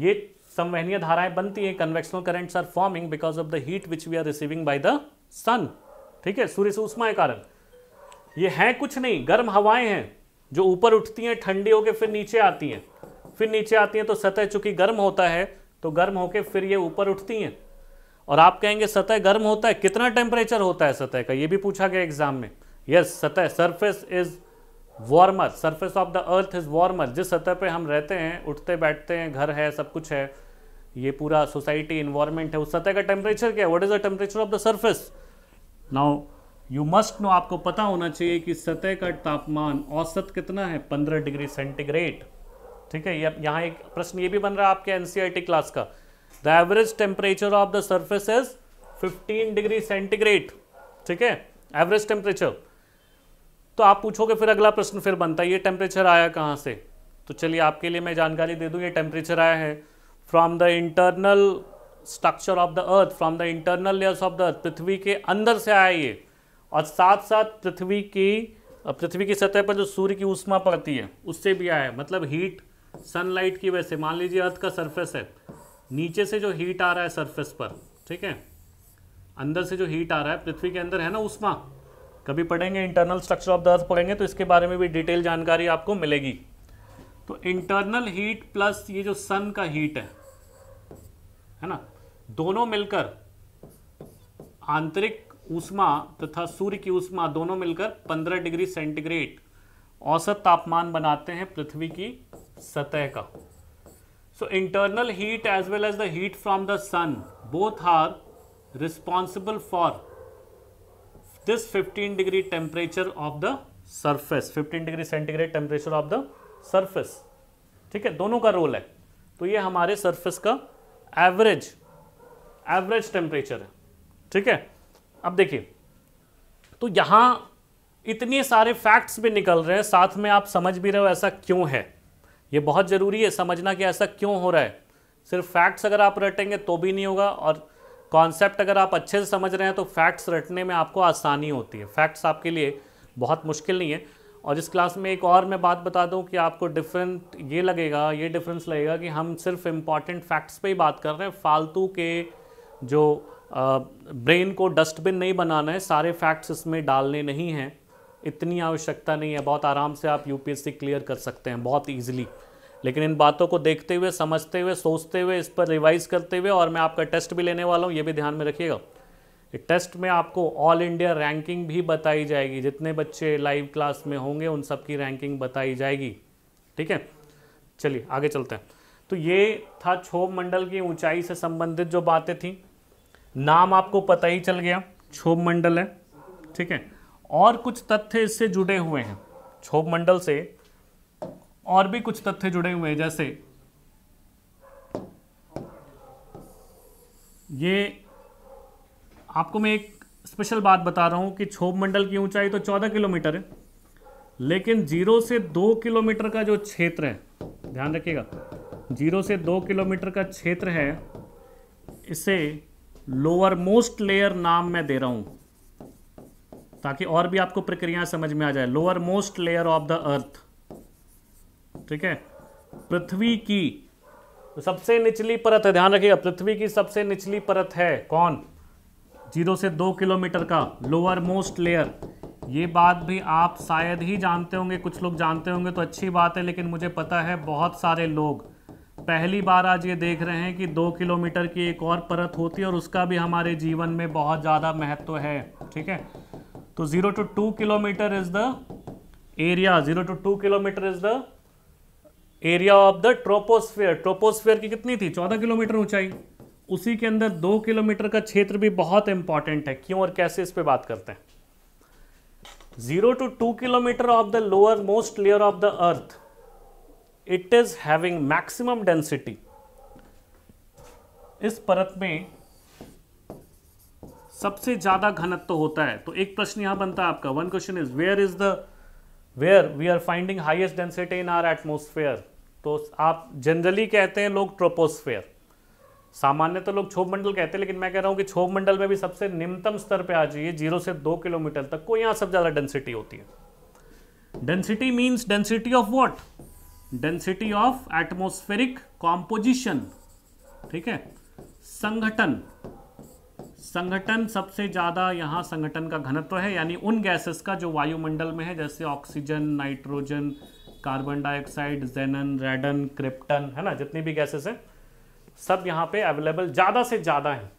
ये संवहनीय धाराएं बनती हैं convectional currents are forming because of the heat which we are receiving by the sun ठीक है सूर्य से ऊष्मा के कारण ये हैं कुछ नहीं गर्म हवाएं हैं जो ऊपर उठती हैं ठंडी होकर फिर नीचे आती हैं फिर नीचे आती हैं तो सतह चूंकि गर्म होता है तो गर्म होके फिर ये ऊपर उठती हैं और आप कहेंगे सतह गर्म होता है कितना टेम्परेचर होता है सतह का ये भी पूछा गया एग्जाम में यस सतह surface is warmer surface of the earth is warmer जिस सतह पे हम रहते हैं उठते बैठते हैं घर है सब कुछ है ये पूरा सोसाइटी इन्वायरमेंट है उस सतह का टेम्परेचर क्या है what is the temperature of the surface now you must know आपको पता होना चाहिए कि सतह का तापमान औसत कितना है पंद्रह डिग्री सेंटीग्रेड ठीक है यहाँ एक प्रश्न ये भी बन रहा है आपके एनसीईआरटी क्लास e का the average temperature of the surface is fifteen degree centigrade ठीक है एवरेज टेम्परेचर तो आप पूछोगे फिर अगला प्रश्न फिर बनता है ये टेम्परेचर आया कहाँ से तो चलिए आपके लिए मैं जानकारी दे दूँ ये टेम्परेचर आया है from the internal structure of the earth from the internal layers of the earth पृथ्वी के अंदर से आया ये और साथ साथ पृथ्वी की पृथ्वी की सतह पर जो सूर्य की ऊष्मा पड़ती है उससे भी आया है मतलब हीट सनलाइट की वजह से मान लीजिए अर्थ का सरफेस है नीचे से जो हीट आ रहा है सरफेस पर ठीक है अंदर से जो हीट आ रहा है पृथ्वी के अंदर है ना उष्मा कभी पढ़ेंगे internal structure of the earth पढ़ेंगे तो इसके बारे में भी डिटेल जानकारी आपको मिलेगी तो इंटरनल हीट प्लस ये जो सन का हीट है है ना दोनों मिलकर आंतरिक ऊष्मा तथा सूर्य की ऊष्मा दोनों मिलकर 15 डिग्री सेंटीग्रेड औसत तापमान बनाते हैं पृथ्वी की सतह का so internal heat as well as the heat from the sun both are responsible for this 15 degree temperature of the surface 15 degree centigrade temperature of the surface ठीक है दोनों का रोल है तो ये हमारे सरफेस का एवरेज एवरेज टेम्परेचर है ठीक है अब देखिए तो यहाँ इतने सारे फैक्ट्स भी निकल रहे हैं साथ में आप समझ भी रहे हो ऐसा क्यों है ये बहुत ज़रूरी है समझना कि ऐसा क्यों हो रहा है सिर्फ फैक्ट्स अगर आप रटेंगे तो भी नहीं होगा और कॉन्सेप्ट अगर आप अच्छे से समझ रहे हैं तो फैक्ट्स रटने में आपको आसानी होती है फैक्ट्स आपके लिए बहुत मुश्किल नहीं है और इस क्लास में एक और मैं बात बता दूं कि आपको डिफरेंट ये लगेगा ये डिफरेंस लगेगा कि हम सिर्फ इम्पॉर्टेंट फैक्ट्स पे ही बात कर रहे हैं फालतू के जो ब्रेन को डस्टबिन नहीं बनाना है सारे फैक्ट्स इसमें डालने नहीं हैं इतनी आवश्यकता नहीं है बहुत आराम से आप यूपीएससी क्लियर कर सकते हैं बहुत ईजिली लेकिन इन बातों को देखते हुए समझते हुए सोचते हुए इस पर रिवाइज करते हुए और मैं आपका टेस्ट भी लेने वाला हूँ ये भी ध्यान में रखिएगा टेस्ट में आपको ऑल इंडिया रैंकिंग भी बताई जाएगी जितने बच्चे लाइव क्लास में होंगे उन सब की रैंकिंग बताई जाएगी ठीक है चलिए आगे चलते हैं तो ये था क्षोभ मंडल की ऊंचाई से संबंधित जो बातें थी नाम आपको पता ही चल गया क्षोभ मंडल है ठीक है और कुछ तथ्य इससे जुड़े हुए हैं क्षोभ मंडल से और भी कुछ तथ्य जुड़े हुए हैं जैसे ये आपको मैं एक स्पेशल बात बता रहा हूं कि क्षोभ मंडल की ऊंचाई तो 14 किलोमीटर है लेकिन जीरो से दो किलोमीटर का जो क्षेत्र है ध्यान रखिएगा जीरो से दो किलोमीटर का क्षेत्र है इसे लोअर मोस्ट लेयर नाम मैं दे रहा हूं ताकि और भी आपको प्रक्रियाएं समझ में आ जाए lowermost layer of the earth ठीक है पृथ्वी की तो सबसे निचली परत है ध्यान रखिएगा पृथ्वी की सबसे निचली परत है कौन जीरो से दो किलोमीटर का लोअर मोस्ट लेयर ये बात भी आप शायद ही जानते होंगे कुछ लोग जानते होंगे तो अच्छी बात है लेकिन मुझे पता है बहुत सारे लोग पहली बार आज ये देख रहे हैं कि दो किलोमीटर की एक और परत होती है और उसका भी हमारे जीवन में बहुत ज़्यादा महत्व है ठीक है तो zero to two kilometre is the area zero to two kilometre is the area of the troposphere troposphere की कितनी थी चौदह किलोमीटर ऊंचाई उसी के अंदर दो किलोमीटर का क्षेत्र भी बहुत इंपॉर्टेंट है क्यों और कैसे इस पर बात करते हैं zero to two kilometre of the lowermost layer of the earth it is having maximum density इस परत में सबसे ज्यादा घनत्व तो होता है तो एक प्रश्न यहां बनता है आपका one question is where is the where we are finding highest density in our atmosphere तो आप जनरली कहते हैं लोग ट्रोपोस्फेयर सामान्य तो लोग क्षोभ मंडल कहते हैं लेकिन मैं कह रहा हूँ कि क्षोभ मंडल में भी सबसे निम्नतम स्तर पे आ जाइए जीरो से दो किलोमीटर तक को यहाँ सब ज़्यादा डेंसिटी होती है density means density of what density of atmospheric composition ठीक है संगठन संगठन सबसे ज़्यादा यहाँ संगठन का घनत्व है यानी उन गैसेस का जो वायुमंडल में है जैसे oxygen nitrogen carbon dioxide xenon radon krypton है ना जितनी भी गैसेस हैं सब यहाँ पे अवेलेबल ज़्यादा से ज़्यादा हैं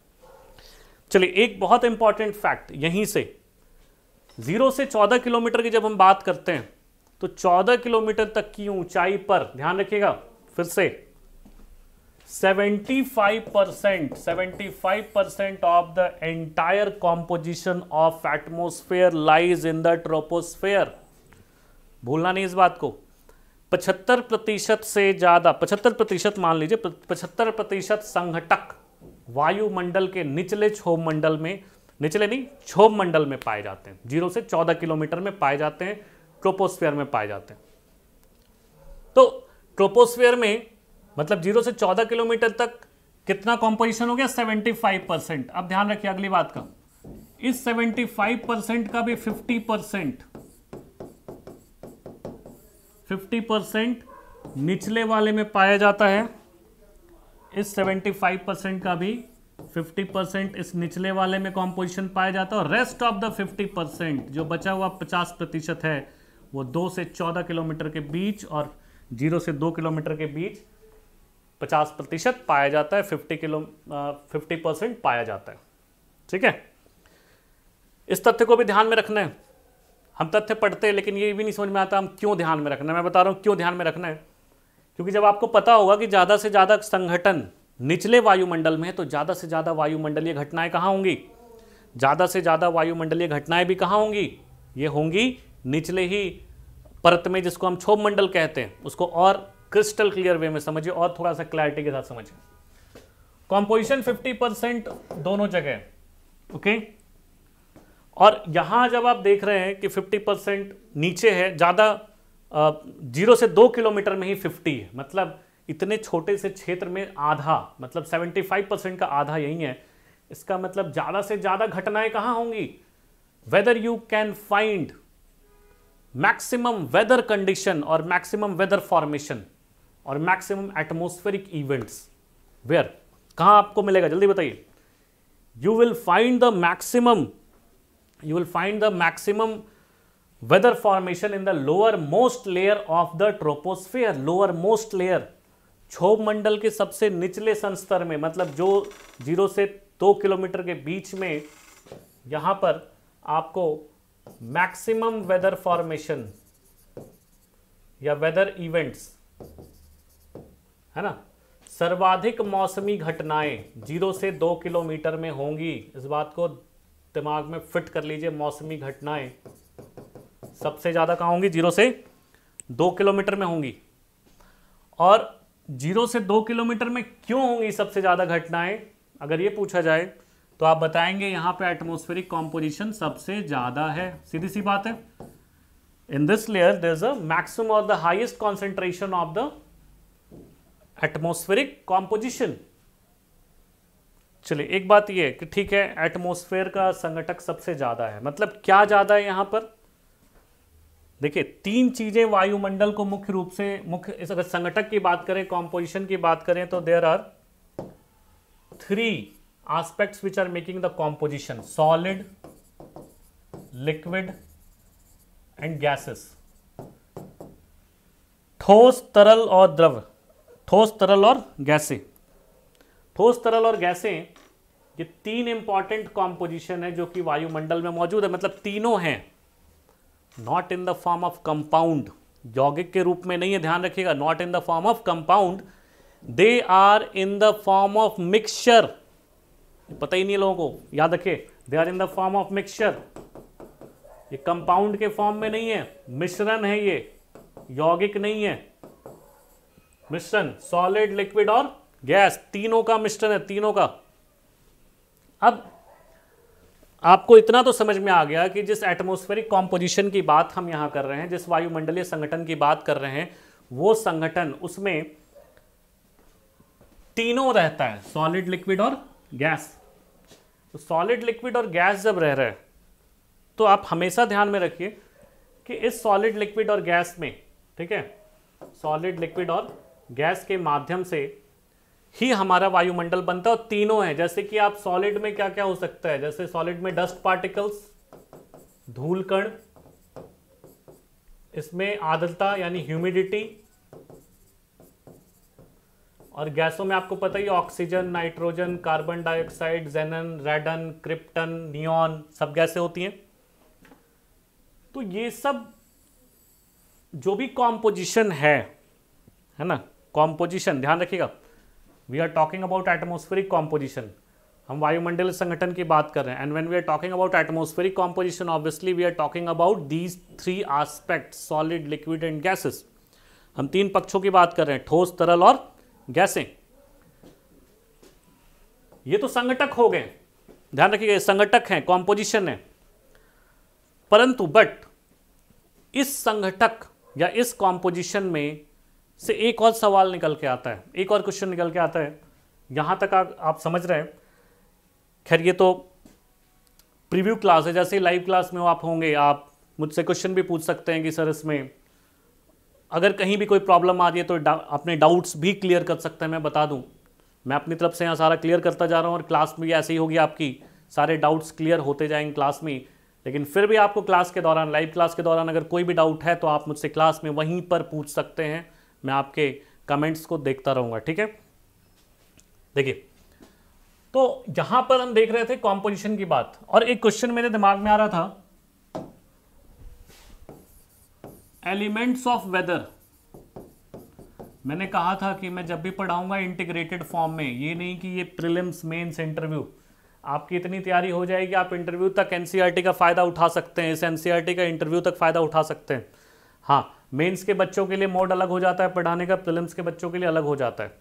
चलिए एक बहुत इंपॉर्टेंट फैक्ट यहीं से ज़ीरो से चौदह किलोमीटर की जब हम बात करते हैं तो चौदह किलोमीटर तक की ऊंचाई पर ध्यान रखिएगा फिर से 75 percent 75 percent of the the composition of atmosphere lies in the troposphere भूलना नहीं इस बात को 75 प्रतिशत से ज़्यादा 75 प्रतिशत मान लीजिए 75 प्रतिशत संघटक वायुमंडल के निचले क्षोभ मंडल में निचले नहीं क्षोभ मंडल में पाए जाते हैं जीरो से 14 किलोमीटर में पाए जाते हैं ट्रोपोस्फेयर में पाए जाते हैं तो ट्रोपोस्फेयर में मतलब जीरो से चौदह किलोमीटर तक कितना कॉम्पोजिशन हो गया सेवेंटी फाइव परसेंट अब ध्यान रखिए अगली बात का इस सेवेंटी फाइव परसेंट का भी फिफ्टी परसेंट फिफ्टी परसेंट निचले वाले में पाया जाता है इस सेवेंटी फाइव परसेंट का भी फिफ्टी परसेंट इस निचले वाले में कॉम्पोजिशन पाया जाता है और rest of the fifty percent जो बचा हुआ पचास प्रतिशत है वो दो से चौदह किलोमीटर के बीच और जीरो से दो किलोमीटर के बीच 50 प्रतिशत पाया जाता है 50 किलो फिफ्टी परसेंट पाया जाता है ठीक है इस तथ्य को भी ध्यान में रखना है हम तथ्य पढ़ते हैं लेकिन ये भी नहीं समझ में आता हम क्यों ध्यान में रखना है मैं बता रहा हूँ क्यों ध्यान में रखना है क्योंकि जब आपको पता होगा कि ज़्यादा से ज़्यादा संगठन निचले वायुमंडल में है तो ज़्यादा से ज़्यादा वायुमंडलीय घटनाएं कहाँ होंगी ज़्यादा से ज़्यादा वायुमंडलीय घटनाएं भी कहाँ होंगी ये होंगी निचले ही परत में जिसको हम क्षोभ मंडल कहते हैं उसको और क्रिस्टल क्लियर वे में समझिए और थोड़ा सा क्लैरिटी के साथ समझिए कॉम्पोजिशन 50 परसेंट दोनों जगह ओके और यहां जब आप देख रहे हैं कि 50 परसेंट नीचे है ज़्यादा जीरो से दो किलोमीटर में ही 50 है मतलब इतने छोटे से क्षेत्र में आधा मतलब 75 परसेंट का आधा यही है इसका मतलब ज़्यादा से ज़्यादा घटनाएं कहां होंगी weather you can find maximum weather condition और मैक्सिमम वेदर फॉर्मेशन और मैक्सिमम एटमोस्फेरिक इवेंट्स वेयर कहां आपको मिलेगा जल्दी बताइए you will find the maximum you will find the maximum weather formation in the lowermost layer of the troposphere lowermost layer क्षोभ मंडल के सबसे निचले संस्तर में मतलब जो जीरो से दो किलोमीटर के बीच में यहां पर आपको मैक्सिमम वेदर फॉर्मेशन या वेदर इवेंट्स है ना सर्वाधिक मौसमी घटनाएं जीरो से दो किलोमीटर में होंगी इस बात को दिमाग में फिट कर लीजिए मौसमी घटनाएं सबसे ज़्यादा कहाँ होंगी जीरो से दो किलोमीटर में होंगी और जीरो से दो किलोमीटर में क्यों होंगी सबसे ज़्यादा घटनाएं अगर ये पूछा जाए तो आप बताएंगे यहां पे एटमोस्फेरिक कॉम्पोजिशन सबसे ज़्यादा है सीधी सी बात है in this layer there is a maximum और the highest concentration of the atmospheric composition चलिए एक बात यह कि ठीक है एटमोस्फेयर का संगठक सबसे ज्यादा है मतलब क्या ज्यादा है यहां पर देखिए तीन चीजें वायुमंडल को मुख्य रूप से मुख्य अगर संगठक की बात करें कॉम्पोजिशन की बात करें तो there are three aspect which are making the composition solid liquid and gases ठोस तरल और द्रव ठोस तरल और गैसें ठोस तरल और गैसें ये तीन इंपॉर्टेंट कॉम्पोजिशन है जो कि वायुमंडल में मौजूद है मतलब तीनों हैं not in the form of compound यौगिक के रूप में नहीं है ध्यान रखिएगा not in the form of compound they are in the form of mixture पता ही नहीं लोगों को याद रखिए they are in the form of mixture ये कंपाउंड के फॉर्म में नहीं है मिश्रण है ये यौगिक नहीं है मिश्रण सॉलिड लिक्विड और गैस तीनों का मिश्रण है तीनों का अब आपको इतना तो समझ में आ गया कि जिस एटमोस्फेरिक कॉम्पोजिशन की बात हम यहां कर रहे हैं जिस वायुमंडलीय संगठन की बात कर रहे हैं वो संगठन उसमें तीनों रहता है सॉलिड लिक्विड और गैस तो सॉलिड लिक्विड और गैस जब रह रहे तो आप हमेशा ध्यान में रखिए कि इस सॉलिड लिक्विड और गैस में ठीक है सॉलिड लिक्विड और गैस के माध्यम से ही हमारा वायुमंडल बनता है और तीनों है जैसे कि आप सॉलिड में क्या क्या हो सकता है जैसे सॉलिड में डस्ट पार्टिकल्स धूल कण इसमें आदलता यानी ह्यूमिडिटी और गैसों में आपको पता ही oxygen nitrogen carbon dioxide xenon radon krypton neon सब गैसें होती हैं तो ये सब जो भी कॉम्पोजिशन है है ना कॉम्पोजिशन ध्यान रखिएगा we are talking about atmospheric composition हम वायुमंडल संगठन की बात कर रहे हैं and when we are talking about atmospheric composition obviously we are talking about these three aspect solid liquid and gases हम तीन पक्षों की बात कर रहे हैं ठोस तरल और गैसें ये तो संगठक हो गए ध्यान रखिएगा संगठक हैं कॉम्पोजिशन है परंतु बट इस संगठक या इस कॉम्पोजिशन में से एक और सवाल निकल के आता है एक और क्वेश्चन निकल के आता है यहाँ तक आ, आप समझ रहे हैं खैर ये तो प्रीव्यू क्लास है जैसे लाइव क्लास में हो आप होंगे आप मुझसे क्वेश्चन भी पूछ सकते हैं कि सर इसमें अगर कहीं भी कोई प्रॉब्लम आ रही है तो डा, अपने डाउट्स भी क्लियर कर सकते हैं मैं बता दूं मैं अपनी तरफ से यहाँ सारा क्लियर करता जा रहा हूँ और क्लास में भी ऐसे ही होगी आपकी सारे डाउट्स क्लियर होते जाएंगे क्लास में लेकिन फिर भी आपको क्लास के दौरान लाइव क्लास के दौरान अगर कोई भी डाउट है तो आप मुझसे क्लास में वहीं पर पूछ सकते हैं मैं आपके कमेंट्स को देखता रहूंगा ठीक है देखिए तो यहां पर हम देख रहे थे कॉम्पोजिशन की बात और एक क्वेश्चन मेरे दिमाग में आ रहा था एलिमेंट्स ऑफ वेदर मैंने कहा था कि मैं जब भी पढ़ाऊंगा इंटीग्रेटेड फॉर्म में ये नहीं कि ये प्रिलिम्स मेंस इंटरव्यू आपकी इतनी तैयारी हो जाएगी आप इंटरव्यू तक एनसीईआरटी e का फ़ायदा उठा सकते हैं इस एनसीईआरटी e का इंटरव्यू तक फ़ायदा उठा सकते हैं हाँ मेंस के बच्चों के लिए मोड अलग हो जाता है पढ़ाने का प्रिलिम्स के बच्चों के लिए अलग हो जाता है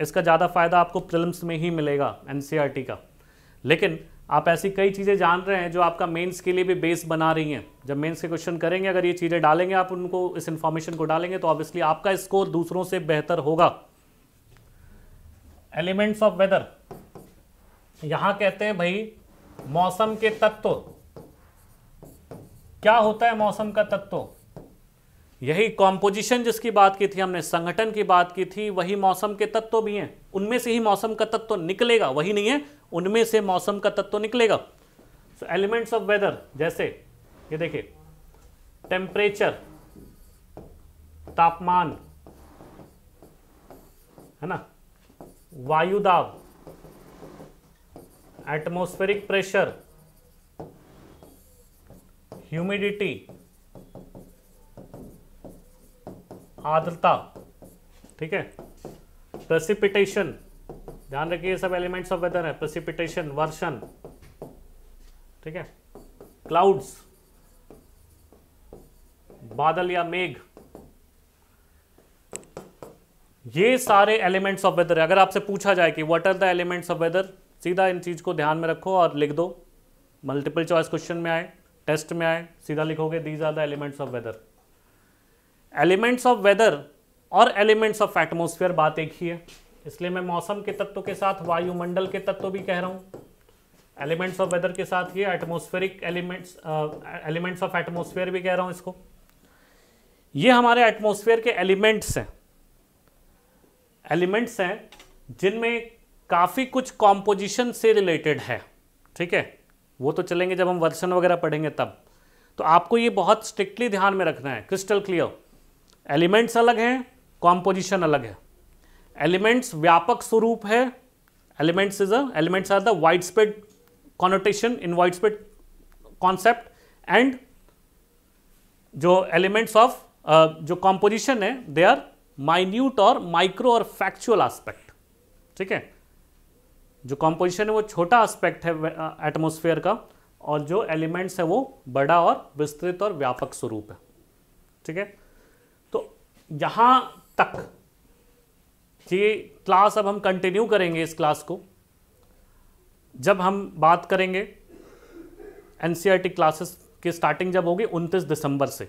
इसका ज़्यादा फायदा आपको प्रिलिम्स में ही मिलेगा एन का लेकिन आप ऐसी कई चीज़ें जान रहे हैं जो आपका मेंस के लिए भी बेस बना रही हैं जब मेंस के क्वेश्चन करेंगे अगर ये चीज़ें डालेंगे आप उनको इस इन्फॉर्मेशन को डालेंगे तो ऑब्वियसली आपका स्कोर दूसरों से बेहतर होगा एलिमेंट्स ऑफ वेदर यहां कहते हैं भाई मौसम के तत्व क्या होता है मौसम का तत्व यही कॉम्पोजिशन जिसकी बात की थी हमने संगठन की बात की थी वही मौसम के तत्व भी हैं उनमें से ही मौसम का तत्व निकलेगा वही नहीं है उनमें से मौसम का तत्व निकलेगा सो एलिमेंट्स ऑफ वेदर जैसे ये देखिए टेम्परेचर तापमान है ना वायु दाब एटमोस्फेरिक प्रेशर ह्यूमिडिटी आर्द्रता ठीक है प्रेसिपिटेशन ध्यान रखिए सब एलिमेंट्स ऑफ वेदर है प्रेसिपिटेशन वर्षण ठीक है क्लाउड्स बादल या मेघ ये सारे एलिमेंट्स ऑफ वेदर अगर आपसे पूछा जाए कि what are the elements of weather सीधा इन चीज को ध्यान में रखो और लिख दो मल्टीपल चॉइस क्वेश्चन में आए टेस्ट में आए सीधा लिखोगे these are the elements of weather elements of weather और एलिमेंट्स ऑफ एटमोसफेयर बात एक ही है इसलिए मैं मौसम के तत्व के साथ वायुमंडल के तत्व भी कह रहा हूँ एलिमेंट्स ऑफ वेदर के साथ ये atmospheric elements elements of atmosphere भी कह रहा हूँ इसको ये हमारे एटमोसफेयर के एलिमेंट्स हैं एलिमेंट्स हैं जिनमें काफ़ी कुछ कॉम्पोजिशन से रिलेटेड है ठीक है वो तो चलेंगे जब हम वर्षन वगैरह पढ़ेंगे तब तो आपको ये बहुत स्ट्रिक्टली ध्यान में रखना है क्रिस्टल क्लियर एलिमेंट्स अलग हैं कॉम्पोजिशन अलग है एलिमेंट्स व्यापक स्वरूप है elements is a elements are the widespread connotation in widespread concept and जो एलिमेंट्स ऑफ uh, जो कॉम्पोजिशन है दे आर माइन्यूट और माइक्रो और फैक्चुअल आस्पेक्ट ठीक है जो कॉम्पोजिशन है वो छोटा आस्पेक्ट है एटमोसफेयर uh, का और जो एलिमेंट्स है वो बड़ा और विस्तृत और व्यापक स्वरूप है ठीक है यहाँ तक ये क्लास अब हम कंटिन्यू करेंगे इस क्लास को जब हम बात करेंगे एन क्लासेस की स्टार्टिंग जब होगी 29 दिसंबर से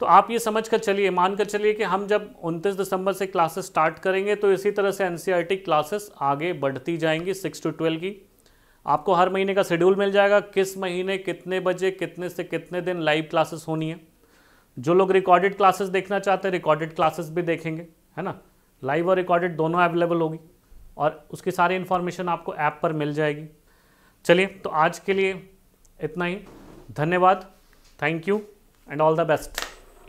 तो आप ये समझ कर चलिए मान कर चलिए कि हम जब 29 दिसंबर से क्लासेस स्टार्ट करेंगे तो इसी तरह से एन क्लासेस e आगे बढ़ती जाएंगी सिक्स टू ट्वेल्व की आपको हर महीने का शेड्यूल मिल जाएगा किस महीने कितने बजे कितने से कितने दिन लाइव क्लासेस होनी है जो लोग रिकॉर्डेड क्लासेस देखना चाहते हैं रिकॉर्डेड क्लासेस भी देखेंगे है ना लाइव और रिकॉर्डेड दोनों अवेलेबल होगी और उसकी सारी इन्फॉर्मेशन आपको ऐप पर मिल जाएगी चलिए तो आज के लिए इतना ही धन्यवाद thank you and all the best